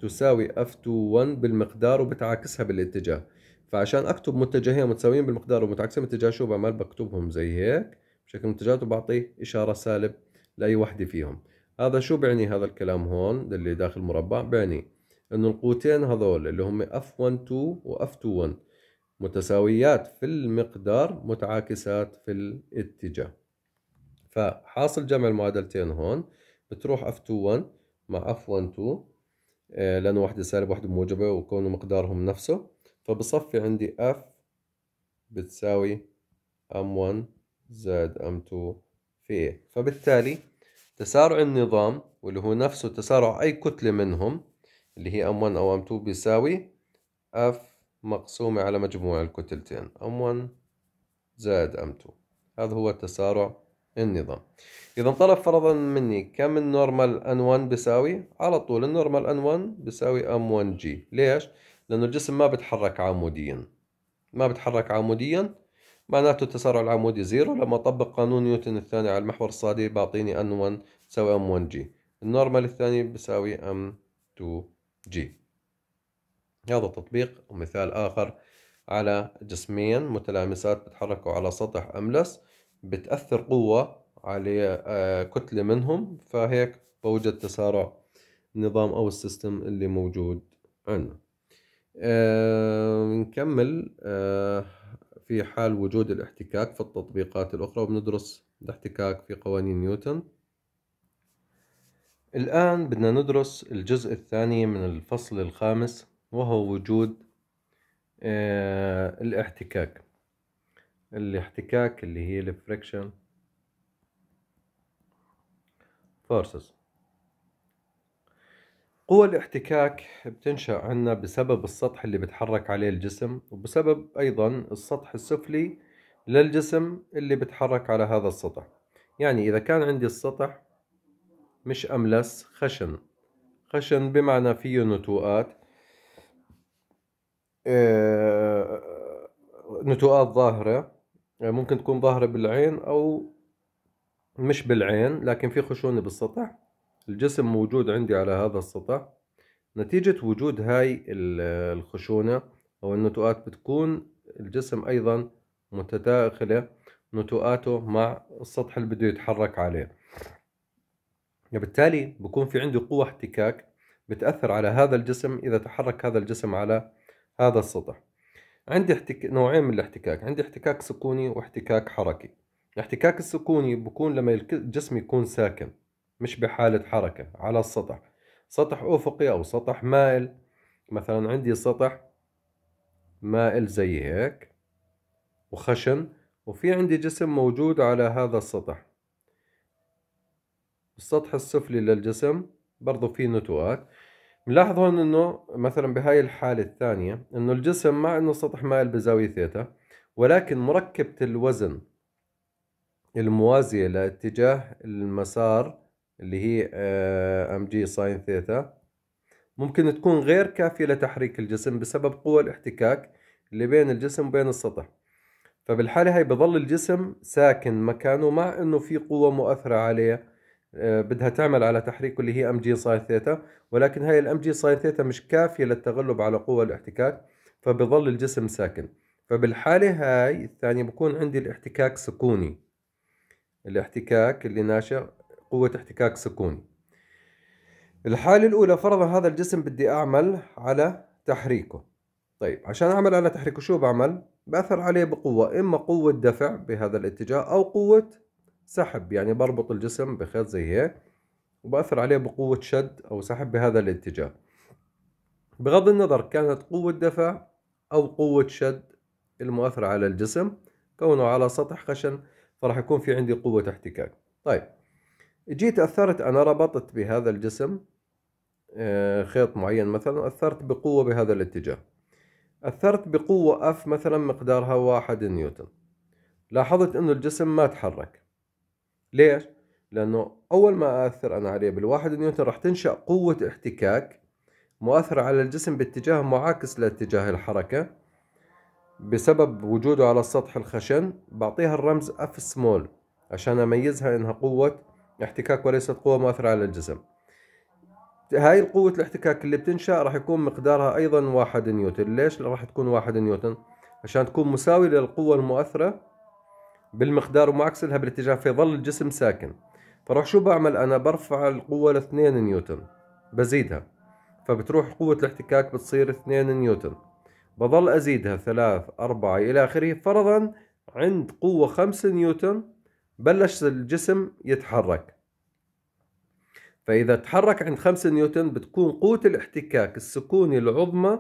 تساوي F21 بالمقدار وبتعاكسها بالاتجاه فعشان أكتب متجهين متساويين بالمقدار ومتعاكسين بالاتجاه شو بعمل بكتبهم زي هيك بشكل متجهات وبعطيه إشارة سالب لأي وحدة فيهم هذا شو بيعني هذا الكلام هون اللي داخل مربع بيعني انه القوتين هذول اللي هم اف 12 واف 21 متساويات في المقدار متعاكسات في الاتجاه فحاصل جمع المعادلتين هون بتروح اف 21 مع اف آه، 12 لانه واحدة سالب واحدة موجبة وكونه مقدارهم نفسه فبصفي عندي اف بتساوي ام 1 زائد ام 2 في A فبالتالي تسارع النظام واللي هو نفسه تسارع أي كتلة منهم اللي هي M1 أو M2 بيساوي F مقسومة على مجموع الكتلتين M1 زائد M2 هذا هو تسارع النظام إذا طلب فرضا مني كم النورمال N1 بيساوي على طول النورمال N1 بيساوي M1G ليش؟ لأنه الجسم ما بتحرك عموديا ما بتحرك عموديا معناته التسارع العمودي زيرو لما أطبق قانون نيوتن الثاني على المحور الصادي بعطيني N1 تساوي M1G النورمال الثاني بيساوي M2 جي هذا تطبيق ومثال آخر على جسمين متلامسات بتحركوا على سطح أملس بتأثر قوة على آه، كتلة منهم فهيك بوجد تسارع النظام أو السيستم اللي موجود عندنا آه نكمل آه في حال وجود الاحتكاك في التطبيقات الأخرى وبندرس الاحتكاك في قوانين نيوتن الآن بدنا ندرس الجزء الثاني من الفصل الخامس وهو وجود آه، الاحتكاك الاحتكاك اللي هي الفريكشن فورسز قوى الاحتكاك بتنشأ عنا بسبب السطح اللي بتحرك عليه الجسم وبسبب أيضا السطح السفلي للجسم اللي بتحرك على هذا السطح يعني إذا كان عندي السطح مش أملس خشن خشن بمعنى فيه نتوءات آه، نتوءات ظاهرة آه، ممكن تكون ظاهرة بالعين أو مش بالعين لكن في خشونة بالسطح الجسم موجود عندي على هذا السطح نتيجة وجود هاي الخشونة أو النتوءات بتكون الجسم أيضا متداخلة نتوءاته مع السطح اللي بده يتحرك عليه وبالتالي بكون في عندي قوة احتكاك بتأثر على هذا الجسم إذا تحرك هذا الجسم على هذا السطح عندي احتك... نوعين من الاحتكاك عندي احتكاك سكوني واحتكاك حركي الاحتكاك السكوني بكون لما الجسم يكون ساكن مش بحالة حركة على السطح سطح أفقي أو سطح مائل مثلا عندي سطح مائل زي هيك وخشن وفي عندي جسم موجود على هذا السطح السطح السفلي للجسم برضو في نتوءات بنلاحظ هون انه مثلا بهاي الحالة الثانية انه الجسم مع انه سطح مائل بزاوية ثيتا ولكن مركبة الوزن الموازية لاتجاه المسار اللي هي آه، ام جي ساين ثيتا ممكن تكون غير كافية لتحريك الجسم بسبب قوى الاحتكاك اللي بين الجسم وبين السطح فبالحالة هاي بظل الجسم ساكن مكانه مع انه في قوة مؤثرة عليه آه، بدها تعمل على تحريك اللي هي ام جي ساين ثيتا ولكن هاي الام جي ساين ثيتا مش كافيه للتغلب على قوه الاحتكاك فبظل الجسم ساكن فبالحاله هاي الثانيه بكون عندي الاحتكاك سكوني الاحتكاك اللي ناشئ قوه احتكاك سكوني الحالة الأولى فرضا هذا الجسم بدي أعمل على تحريكه طيب عشان أعمل على تحريكه شو بعمل؟ بأثر عليه بقوة إما قوة دفع بهذا الاتجاه أو قوة سحب يعني بربط الجسم بخيط زي هيك وبأثر عليه بقوة شد أو سحب بهذا الاتجاه بغض النظر كانت قوة دفع أو قوة شد المؤثرة على الجسم كونه على سطح خشن فراح يكون في عندي قوة احتكاك طيب جيت أثرت أنا ربطت بهذا الجسم آه، خيط معين مثلا أثرت بقوة بهذا الاتجاه أثرت بقوة أف مثلا مقدارها واحد نيوتن لاحظت أنه الجسم ما تحرك ليش؟ لأنه أول ما أثر أنا عليه بالواحد نيوتن راح تنشأ قوة احتكاك مؤثرة على الجسم باتجاه معاكس لاتجاه الحركة بسبب وجوده على السطح الخشن بعطيها الرمز اف سمول عشان اميزها انها قوة احتكاك وليست قوة مؤثرة على الجسم هاي القوة الاحتكاك اللي بتنشأ راح يكون مقدارها ايضا واحد نيوتن ليش راح تكون واحد نيوتن عشان تكون مساوي للقوة المؤثرة بالمقدار ومعكسلها بالاتجاه فيظل الجسم ساكن فراح شو بعمل انا برفع القوة لاثنين نيوتن بزيدها فبتروح قوة الاحتكاك بتصير اثنين نيوتن بظل ازيدها ثلاث اربعة الى اخره فرضا عند قوة خمس نيوتن بلش الجسم يتحرك فإذا تحرك عند خمس نيوتن بتكون قوة الاحتكاك السكوني العظمى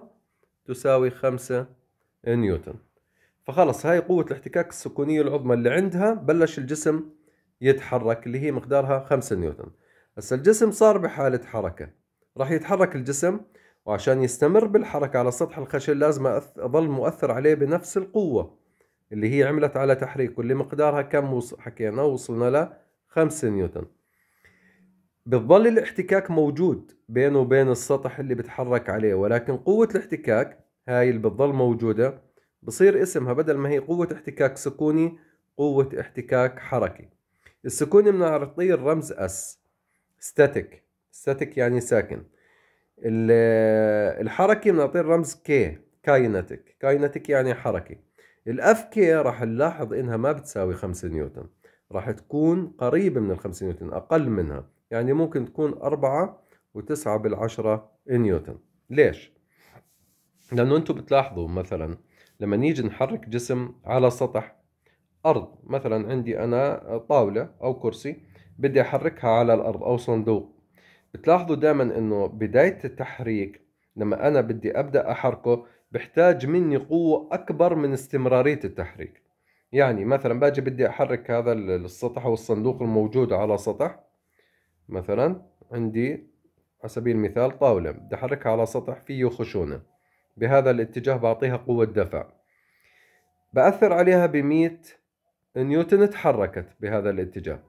تساوي خمسة نيوتن فخلص هاي قوة الاحتكاك السكونية العظمى اللي عندها بلش الجسم يتحرك اللي هي مقدارها 5 نيوتن هسا الجسم صار بحالة حركة راح يتحرك الجسم وعشان يستمر بالحركة على سطح الخشن لازم أظل مؤثر عليه بنفس القوة اللي هي عملت على تحريكه اللي مقدارها كم حكينا وصلنا له 5 نيوتن بتظل الاحتكاك موجود بينه وبين السطح اللي بتحرك عليه ولكن قوة الاحتكاك هاي اللي بتظل موجودة بصير اسمها بدل ما هي قوة احتكاك سكوني قوة احتكاك حركي السكوني بنعطيه الرمز اس ستاتيك ستاتيك يعني ساكن الحركي بنعطيه الرمز كي كاينتيك كاينتيك يعني حركي الاف كي راح نلاحظ انها ما بتساوي 5 نيوتن راح تكون قريبة من ال 5 نيوتن اقل منها يعني ممكن تكون 4 و9 بالعشرة نيوتن ليش؟ لانه انتم بتلاحظوا مثلا لما نيجي نحرك جسم على سطح أرض مثلا عندي أنا طاولة أو كرسي بدي أحركها على الأرض أو صندوق بتلاحظوا دائما أنه بداية التحريك لما أنا بدي أبدأ أحركه بحتاج مني قوة أكبر من استمرارية التحريك يعني مثلا باجي بدي أحرك هذا السطح أو الصندوق الموجود على سطح مثلا عندي على سبيل المثال طاولة بدي أحركها على سطح فيه خشونة بهذا الاتجاه بعطيها قوة دفع بأثر عليها بمية نيوتن تحركت بهذا الاتجاه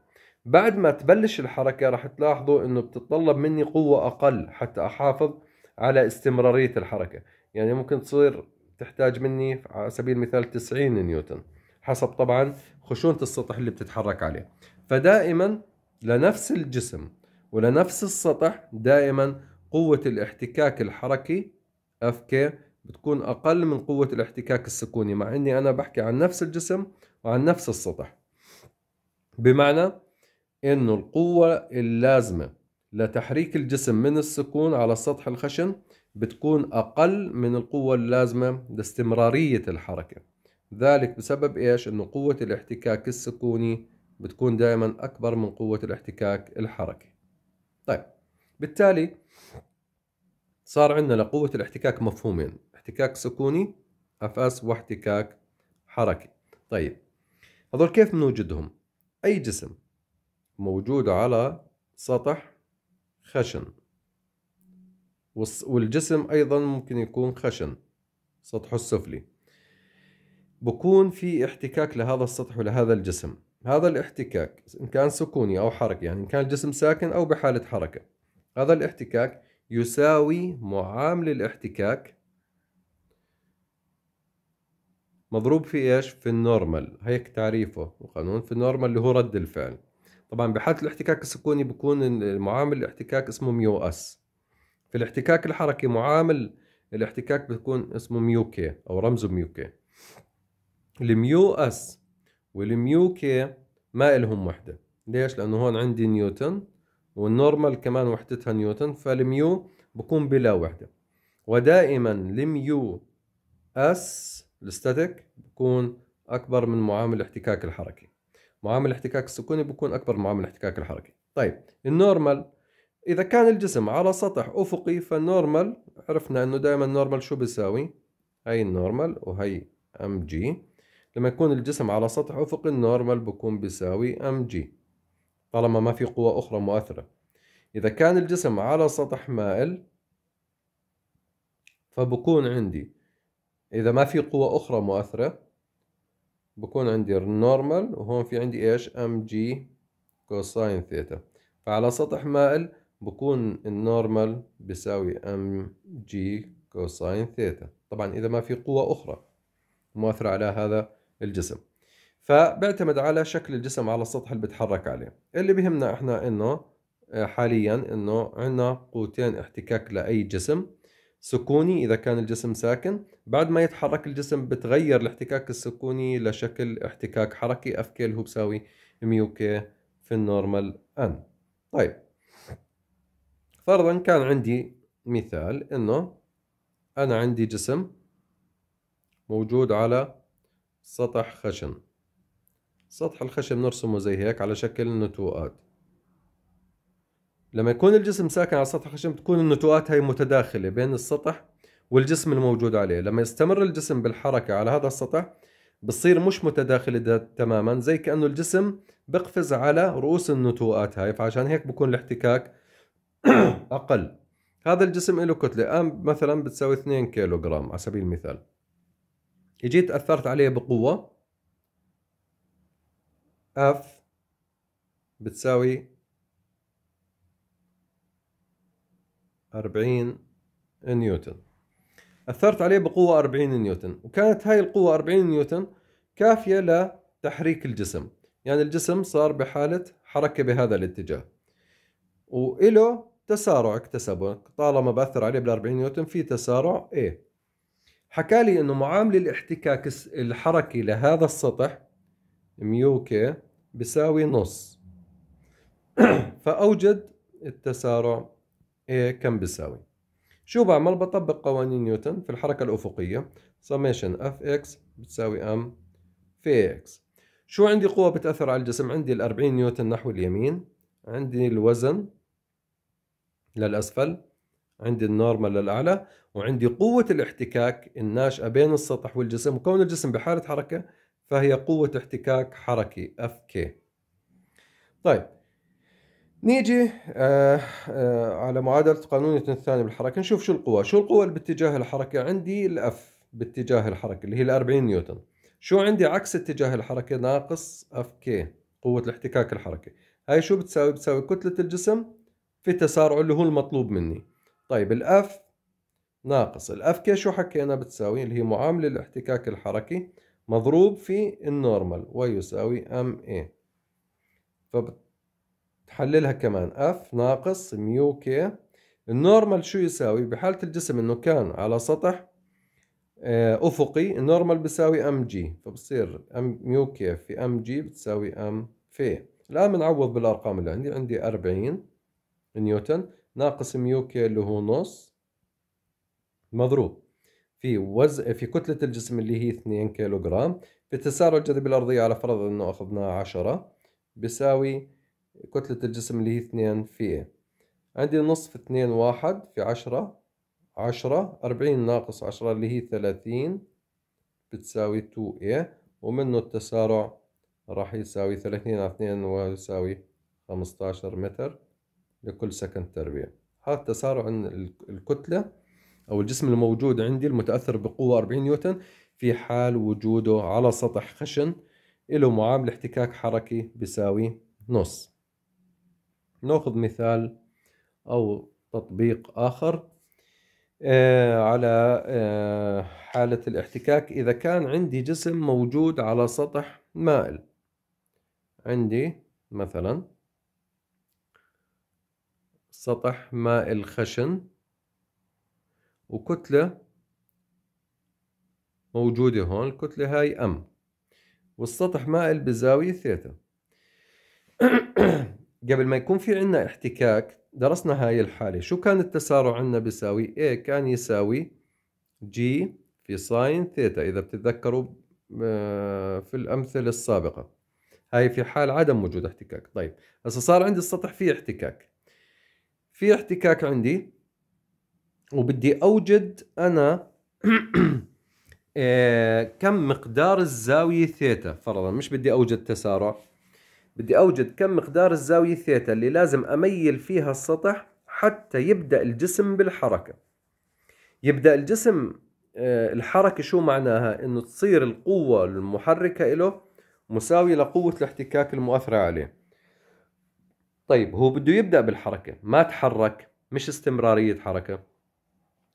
بعد ما تبلش الحركة راح تلاحظوا انه بتتطلب مني قوة اقل حتى احافظ على استمرارية الحركة يعني ممكن تصير تحتاج مني على سبيل المثال 90 نيوتن حسب طبعا خشونة السطح اللي بتتحرك عليه فدائما لنفس الجسم ولنفس السطح دائما قوة الاحتكاك الحركي اف كي بتكون اقل من قوة الاحتكاك السكوني مع اني انا بحكي عن نفس الجسم وعن نفس السطح بمعنى انه القوة اللازمة لتحريك الجسم من السكون على السطح الخشن بتكون اقل من القوة اللازمة لاستمرارية الحركة ذلك بسبب ايش انه قوة الاحتكاك السكوني بتكون دائما اكبر من قوة الاحتكاك الحركي طيب بالتالي صار عندنا لقوة الاحتكاك مفهومين احتكاك سكوني اس واحتكاك حركي طيب هذول كيف بنوجدهم أي جسم موجود على سطح خشن والجسم أيضا ممكن يكون خشن سطحه السفلي بكون في احتكاك لهذا السطح ولهذا الجسم هذا الاحتكاك إن كان سكوني أو حركي يعني إن كان الجسم ساكن أو بحالة حركة هذا الاحتكاك يساوي معامل الاحتكاك مضروب في ايش؟ في النورمال هيك تعريفه القانون في النورمال اللي هو رد الفعل طبعا بحالة الاحتكاك السكوني بكون المعامل الاحتكاك اسمه ميو اس في الاحتكاك الحركي معامل الاحتكاك بيكون اسمه ميو كي او رمزه ميو كي الميو اس والميو كي ما إلهم وحدة ليش؟ لأنه هون عندي نيوتن والنورمال كمان وحدتها نيوتن فالميو بكون بلا وحدة ودائما الميو اس الاستاتيك بكون اكبر من معامل الاحتكاك الحركي معامل الاحتكاك السكوني بكون اكبر من معامل الاحتكاك الحركي طيب النورمال اذا كان الجسم على سطح افقي فالنورمال عرفنا انه دائما النورمال شو بيساوي هي النورمال وهي ام جي لما يكون الجسم على سطح افقي النورمال بكون بيساوي ام جي طالما ما في قوى أخرى مؤثرة إذا كان الجسم على سطح مائل فبكون عندي إذا ما في قوى أخرى مؤثرة بكون عندي النورمال وهون في عندي إيش أم جي كوساين ثيتا فعلى سطح مائل بكون النورمال بيساوي أم جي كوساين ثيتا طبعا إذا ما في قوى أخرى مؤثرة على هذا الجسم فبعتمد على شكل الجسم على السطح اللي بتحرك عليه اللي بهمنا احنا انه آه، حاليا انه عندنا قوتين احتكاك لاي جسم سكوني اذا كان الجسم ساكن بعد ما يتحرك الجسم بتغير الاحتكاك السكوني لشكل احتكاك حركي اف كي اللي هو بساوي ميو كي في النورمال ان طيب فرضا كان عندي مثال انه انا عندي جسم موجود على سطح خشن سطح الخشب نرسمه زي هيك على شكل نتوءات لما يكون الجسم ساكن على سطح الخشب تكون النتوءات هاي متداخلة بين السطح والجسم الموجود عليه لما يستمر الجسم بالحركة على هذا السطح بتصير مش متداخلة تماما زي كأنه الجسم بقفز على رؤوس النتوءات هاي فعشان هيك بكون الاحتكاك أقل هذا الجسم له كتلة الآن مثلا بتساوي 2 كيلو جرام على سبيل المثال إجيت أثرت عليه بقوة اف بتساوي أربعين نيوتن أثرت عليه بقوة أربعين نيوتن وكانت هاي القوة أربعين نيوتن كافية لتحريك الجسم يعني الجسم صار بحالة حركة بهذا الاتجاه وإله تسارع اكتسبه طالما بأثر عليه بالأربعين نيوتن في تسارع إيه حكى لي أنه معاملة الاحتكاك الحركي لهذا السطح ميو كي بيساوي نص فأوجد التسارع كم بيساوي شو بعمل بطبق قوانين نيوتن في الحركة الأفقية summation اف اكس بتساوي ام في اكس شو عندي قوة بتأثر على الجسم عندي الأربعين 40 نيوتن نحو اليمين عندي الوزن للأسفل عندي النورمال للأعلى وعندي قوة الاحتكاك الناشئة بين السطح والجسم وكون الجسم بحالة حركة فهي قوة احتكاك حركي اف كي طيب نيجي آه آه على معادلة قانونية الثاني بالحركة نشوف شو القوة شو القوة اللي باتجاه الحركة عندي الاف باتجاه الحركة اللي هي الأربعين 40 نيوتن شو عندي عكس اتجاه الحركة ناقص اف كي قوة الاحتكاك الحركي هاي شو بتساوي بتساوي كتلة الجسم في تسارعه اللي هو المطلوب مني طيب الاف ناقص الاف كي شو حكينا بتساوي اللي هي معاملة الاحتكاك الحركي مضروب في النورمال ويساوي ام اي فبتحللها كمان اف ناقص ميو كي النورمال شو يساوي بحالة الجسم انه كان على سطح آه، افقي النورمال بيساوي ام جي فبصير ام ميو كي في ام جي بتساوي ام في الان بنعوض بالارقام اللي عندي عندي 40 نيوتن ناقص ميو كي اللي هو نص مضروب في وز في كتلة الجسم اللي هي 2 كيلوغرام بتسارع الجاذبية الأرضية على فرض أنه أخذناها 10 بساوي كتلة الجسم اللي هي 2 في عندي نصف 2 1 في 10 10 40 ناقص 10 اللي هي 30 بتساوي 2A ومنه التسارع راح يساوي 30 على 2 ويساوي 15 متر لكل سكند تربيع هذا تسارع الكتلة أو الجسم الموجود عندي المتأثر بقوة 40 نيوتن في حال وجوده على سطح خشن له معامل احتكاك حركي بيساوي نص ناخذ مثال أو تطبيق آخر آه، على آه، حالة الاحتكاك إذا كان عندي جسم موجود على سطح مائل عندي مثلا سطح مائل خشن وكتلة موجودة هون الكتلة هاي ام والسطح مائل بزاوية ثيتا قبل ما يكون في عندنا احتكاك درسنا هاي الحالة شو كان التسارع عندنا بيساوي A كان يساوي G في ساين ثيتا إذا بتتذكروا آه، في الأمثلة السابقة هاي في حال عدم وجود احتكاك طيب هسه صار عندي السطح فيه احتكاك في احتكاك عندي وبدي اوجد انا آه، كم مقدار الزاوية ثيتا فرضا مش بدي اوجد تسارع بدي اوجد كم مقدار الزاوية ثيتا اللي لازم اميل فيها السطح حتى يبدأ الجسم بالحركة يبدأ الجسم آه، الحركة شو معناها انه تصير القوة المحركة له مساوية لقوة الاحتكاك المؤثرة عليه طيب هو بده يبدأ بالحركة ما تحرك مش استمرارية حركة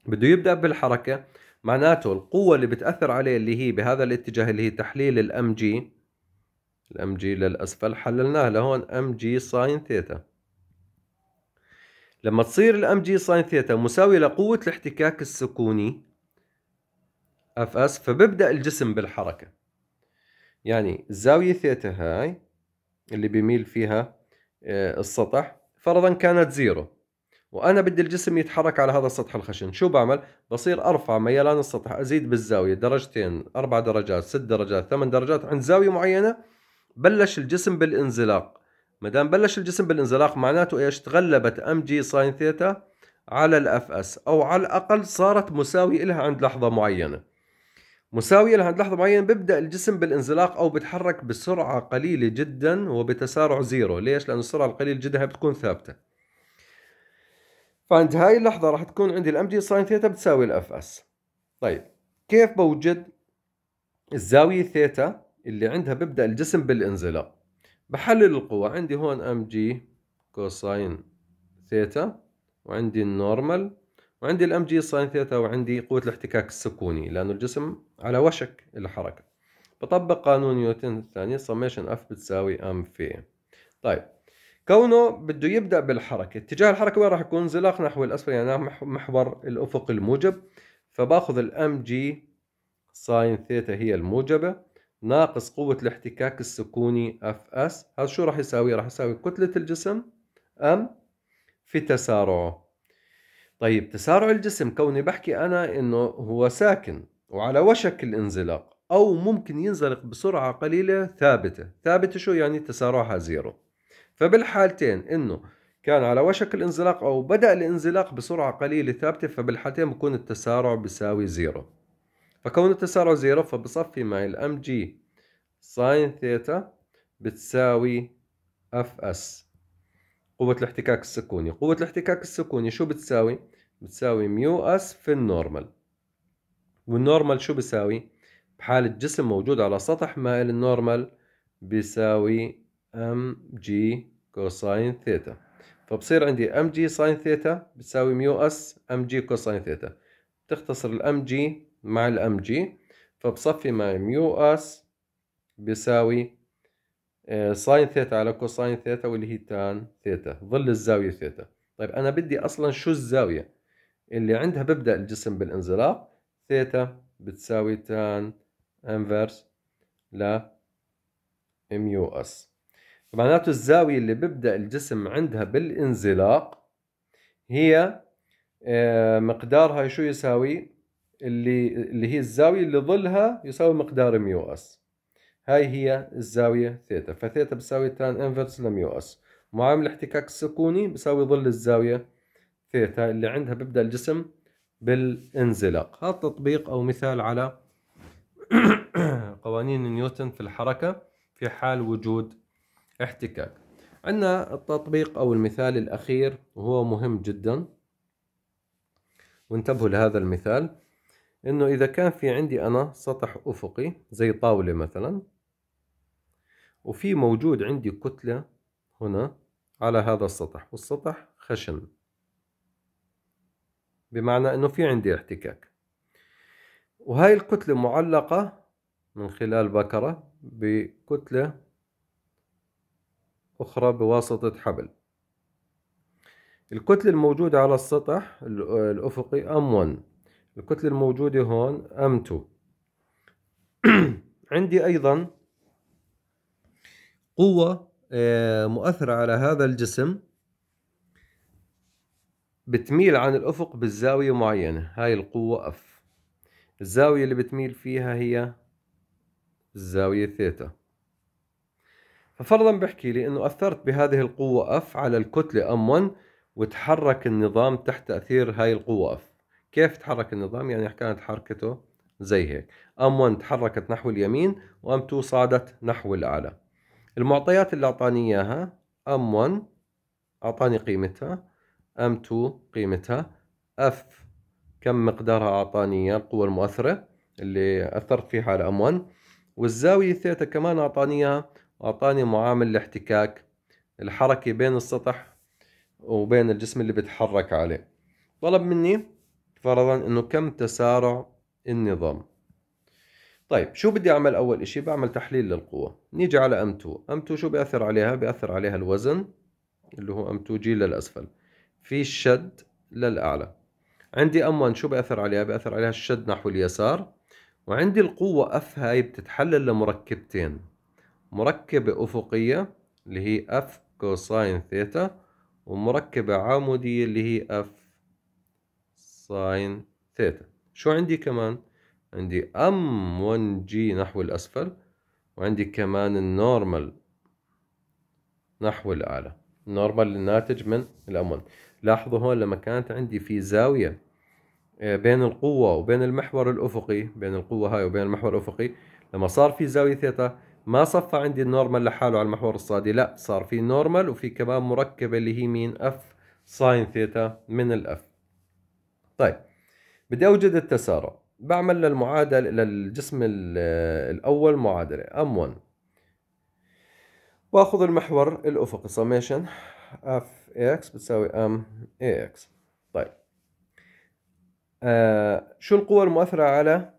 بده يبدأ بالحركة معناته القوة اللي بتأثر عليه اللي هي بهذا الاتجاه اللي هي تحليل الام جي الام جي للأسفل حللناها لهون ام جي ساين ثيتا لما تصير الام جي ساين ثيتا مساوية لقوة الاحتكاك السكوني اف اس فببدأ الجسم بالحركة يعني الزاوية ثيتا هاي اللي بيميل فيها آه، السطح فرضا كانت زيرو وانا بدي الجسم يتحرك على هذا السطح الخشن شو بعمل بصير ارفع ميلان السطح ازيد بالزاويه درجتين اربع درجات ست درجات ثمان درجات عند زاويه معينه بلش الجسم بالانزلاق ما دام بلش الجسم بالانزلاق معناته ايش تغلبت ام جي ساين ثيتا على الاف اس او على الاقل صارت مساويه لها عند لحظه معينه مساويه لها عند لحظه معينه بيبدا الجسم بالانزلاق او بتحرك بسرعه قليله جدا وبتسارع زيرو ليش لانه السرعه القليله جدا بتكون ثابته فعند هاي اللحظة راح تكون عندي جي ساين ثيتا بتساوي الأف أس طيب كيف بوجد الزاوية الثيتا اللي عندها ببدأ الجسم بالانزلاق بحلل القوة عندي هون أم جي كوساين ثيتا وعندي النورمال وعندي الأم جي ساين ثيتا وعندي قوة الاحتكاك السكوني لأنه الجسم على وشك الحركة بطبق قانون نيوتن الثاني سميشن اف بتساوي ام في طيب كونه بده يبدا بالحركه اتجاه الحركه وين راح يكون انزلاق نحو الاسفل يعني محور الافق الموجب فباخذ الام جي ساين ثيتا هي الموجبه ناقص قوه الاحتكاك السكوني اف اس هذا شو راح يساوي راح يساوي كتله الجسم ام في تسارعه طيب تسارع الجسم كوني بحكي انا انه هو ساكن وعلى وشك الانزلاق او ممكن ينزلق بسرعه قليله ثابته ثابته شو يعني تسارعها زيرو فبالحالتين انه كان على وشك الانزلاق او بدأ الانزلاق بسرعة قليلة ثابتة فبالحالتين بكون التسارع بيساوي زيرو فكون التسارع زيرو فبصفي معي الام جي ساين ثيتا بتساوي اف اس قوة الاحتكاك السكوني قوة الاحتكاك السكوني شو بتساوي؟ بتساوي ميو اس في النورمال والنورمال شو بيساوي؟ بحالة جسم موجود على سطح مائل النورمال بيساوي ام جي كوساين ثيتا فبصير عندي ام جي ساين ثيتا بتساوي ميو اس ام جي كوساين ثيتا بتختصر الام جي مع الام جي فبصفي معي ميو اس بيساوي ساين آه، ثيتا على كوساين ثيتا واللي هي تان ثيتا ظل الزاوية ثيتا طيب أنا بدي أصلا شو الزاوية اللي عندها ببدأ الجسم بالانزلاق ثيتا بتساوي تان انفرس ل ميو اس معناته الزاوية اللي بيبدأ الجسم عندها بالانزلاق هي آه، مقدارها شو يساوي اللي اللي هي الزاوية اللي ظلها يساوي مقدار ميو اس هاي هي الزاوية ثيتا فثيتا بتساوي تان انفرس لميو اس معامل الاحتكاك السكوني بيساوي ظل الزاوية ثيتا اللي عندها بيبدأ الجسم بالانزلاق هذا تطبيق أو مثال على قوانين نيوتن في الحركة في حال وجود احتكاك عندنا التطبيق أو المثال الأخير وهو مهم جدا وانتبهوا لهذا المثال إنه إذا كان في عندي أنا سطح أفقي زي طاولة مثلا وفي موجود عندي كتلة هنا على هذا السطح والسطح خشن بمعنى انه في عندي احتكاك وهاي الكتلة معلقة من خلال بكرة بكتلة أخرى بواسطة حبل الكتلة الموجودة على السطح الأفقي M1 الكتلة الموجودة هون M2 عندي أيضا قوة آه، مؤثرة على هذا الجسم بتميل عن الأفق بالزاوية معينة هاي القوة F الزاوية اللي بتميل فيها هي الزاوية ثيتا ففرضا بحكي لي انه اثرت بهذه القوه اف على الكتله ام1 وتحرك النظام تحت تاثير هاي القوه اف كيف تحرك النظام يعني كانت حركته زي هيك ام1 تحركت نحو اليمين وام2 صعدت نحو الاعلى المعطيات اللي اعطاني اياها ام1 اعطاني قيمتها ام2 قيمتها اف كم مقدارها اعطاني اياها القوه المؤثره اللي اثرت فيها على ام1 والزاويه الثيتا كمان اعطاني اياها أعطاني معامل الاحتكاك الحركة بين السطح وبين الجسم اللي بتحرك عليه طلب مني فرضا انه كم تسارع النظام طيب شو بدي اعمل اول اشي بعمل تحليل للقوة نيجي على ام 2 ام 2 شو بيأثر عليها بيأثر عليها الوزن اللي هو ام 2 جي للاسفل في الشد للاعلى عندي ام 1 شو بيأثر عليها بيأثر عليها الشد نحو اليسار وعندي القوة اف هاي بتتحلل لمركبتين مركبة أفقية اللي هي اف كوساين ثيتا ومركبة عمودية اللي هي اف ساين ثيتا شو عندي كمان؟ عندي ام 1 جي نحو الأسفل وعندي كمان النورمال نحو الأعلى النورمال الناتج من الام 1 لاحظوا هون لما كانت عندي في زاوية آه، بين القوة وبين المحور الأفقي بين القوة هاي وبين المحور الأفقي لما صار في زاوية ثيتا ما صفى عندي النورمال لحاله على المحور الصادي لا صار في نورمال وفي كمان مركبة اللي هي مين اف ساين ثيتا من الاف طيب بدي اوجد التسارع بعمل للمعادلة للجسم الاول معادلة ام 1 باخذ المحور الافقي سميشن اف اكس بتساوي ام اكس طيب آه شو القوه المؤثرة على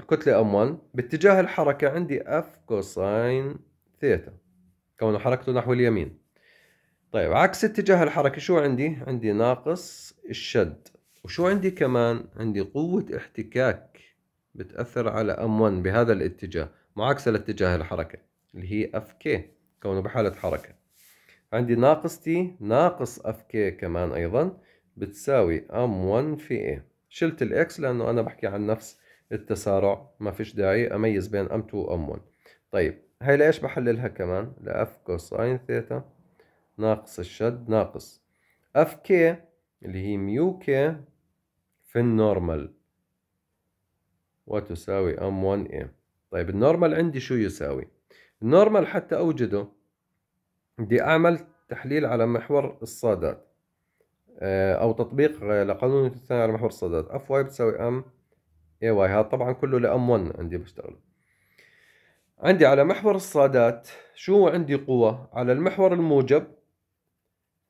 الكتلة M1 باتجاه الحركة عندي F كوساين ثيتا كونه حركته نحو اليمين طيب عكس اتجاه الحركة شو عندي؟ عندي ناقص الشد وشو عندي كمان؟ عندي قوة احتكاك بتأثر على M1 بهذا الاتجاه معاكسة لاتجاه الحركة اللي هي FK كونه بحالة حركة عندي ناقص T ناقص FK كمان أيضا بتساوي M1 في A شلت الاكس لانه انا بحكي عن نفس التسارع ما فيش داعي اميز بين ام2 وام1 طيب هاي ليش بحللها كمان لاف كوساين ثيتا ناقص الشد ناقص اف كي اللي هي ميو كي في النورمال وتساوي ام 1 اي طيب النورمال عندي شو يساوي النورمال حتى اوجده بدي اعمل تحليل على محور الصادات آه، او تطبيق آه، لقانون الثاني على محور الصادات اف واي بتساوي ام اي واي هذا طبعا كله لام 1 عندي بشتغله عندي على محور الصادات شو عندي قوة على المحور الموجب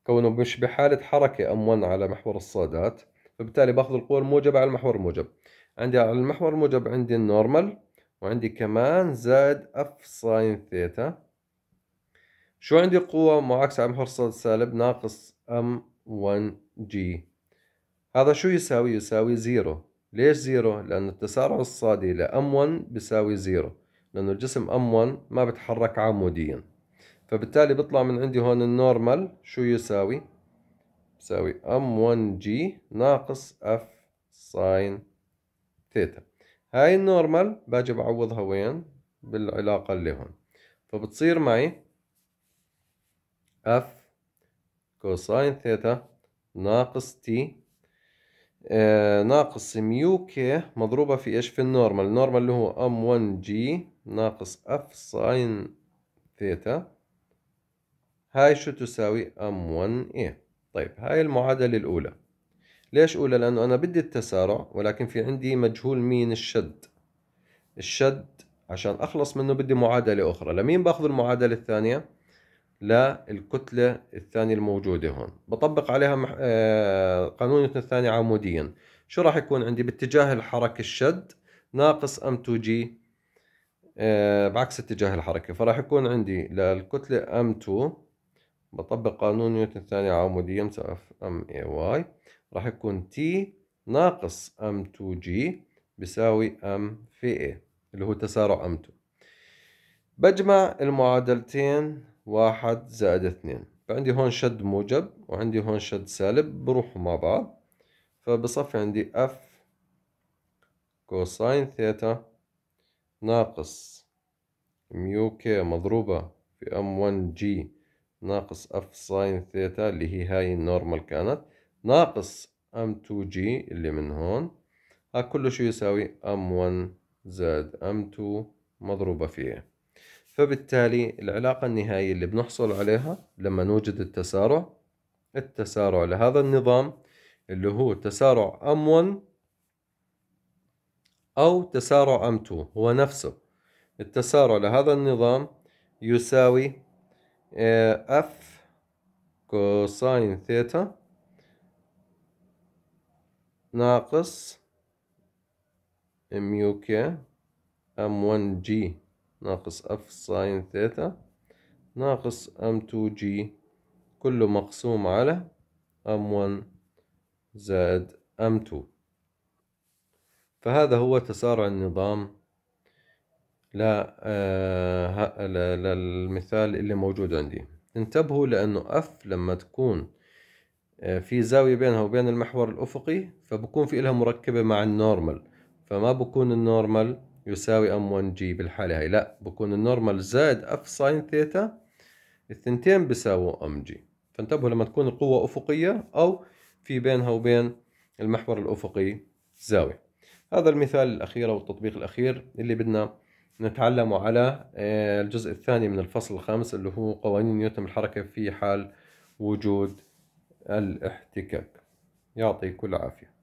كونه مش بحالة حركة ام 1 على محور الصادات فبالتالي باخذ القوة الموجبة على المحور الموجب عندي على المحور الموجب عندي النورمال وعندي كمان زائد اف ساين ثيتا شو عندي قوة معاكسة على محور الصاد سالب ناقص ام 1G هذا شو يساوي؟ يساوي زيرو ليش زيرو؟ لأن التسارع الصادي لأم 1 بيساوي زيرو لأنه الجسم أم 1 ما بتحرك عموديا فبالتالي بيطلع من عندي هون النورمال شو يساوي؟ يساوي أم 1 g ناقص اف ساين ثيتا هاي النورمال باجي بعوضها وين؟ بالعلاقة اللي هون فبتصير معي اف كوساين ثيتا ناقص تي آه ناقص ميو كي مضروبة في ايش في النورمال النورمال اللي هو ام 1 جي ناقص اف ساين ثيتا هاي شو تساوي ام 1 اي طيب هاي المعادلة الاولى ليش اولى لانه انا بدي التسارع ولكن في عندي مجهول مين الشد الشد عشان اخلص منه بدي معادلة اخرى لمين باخذ المعادلة الثانية للكتلة الثانية الموجودة هون بطبق عليها مح... آه، قانون نيوتن الثاني عموديا شو راح يكون عندي باتجاه الحركة الشد ناقص ام 2 جي بعكس اتجاه الحركة فراح يكون عندي للكتلة ام 2 بطبق قانون نيوتن الثاني عموديا مساف ام اي واي راح يكون تي ناقص ام 2 جي بيساوي ام في اي اللي هو تسارع ام 2 بجمع المعادلتين واحد زائد اثنين فعندي هون شد موجب وعندي هون شد سالب بروحوا مع بعض فبصفي عندي اف كوساين ثيتا ناقص ميو كي مضروبة في ام 1 جي ناقص اف ساين ثيتا اللي هي هاي النورمال كانت ناقص ام 2 جي اللي من هون ها كله شو يساوي ام 1 زائد ام 2 مضروبة فيه فبالتالي العلاقة النهائية اللي بنحصل عليها لما نوجد التسارع التسارع لهذا النظام اللي هو تسارع M1 أو تسارع M2 هو نفسه التسارع لهذا النظام يساوي آه، F كوساين ثيتا ناقص ميو كي ام 1 جي ناقص اف ساين ثيتا ناقص ام تو جي كله مقسوم على ام ون زائد ام تو فهذا هو تسارع النظام لا آه للمثال اللي موجود عندي انتبهوا لأنه اف لما تكون آه، في زاوية بينها وبين المحور الأفقي فبكون في إلها مركبة مع النورمال فما بكون النورمال يساوي ام 1 جي بالحالة هاي لا بكون النورمال زائد اف ساين ثيتا الثنتين بيساووا ام جي فانتبهوا لما تكون القوة افقية او في بينها وبين المحور الافقي زاوية هذا المثال الاخير او التطبيق الاخير اللي بدنا نتعلمه على آه، الجزء الثاني من الفصل الخامس اللي هو قوانين نيوتن الحركة في حال وجود الاحتكاك كل عافيه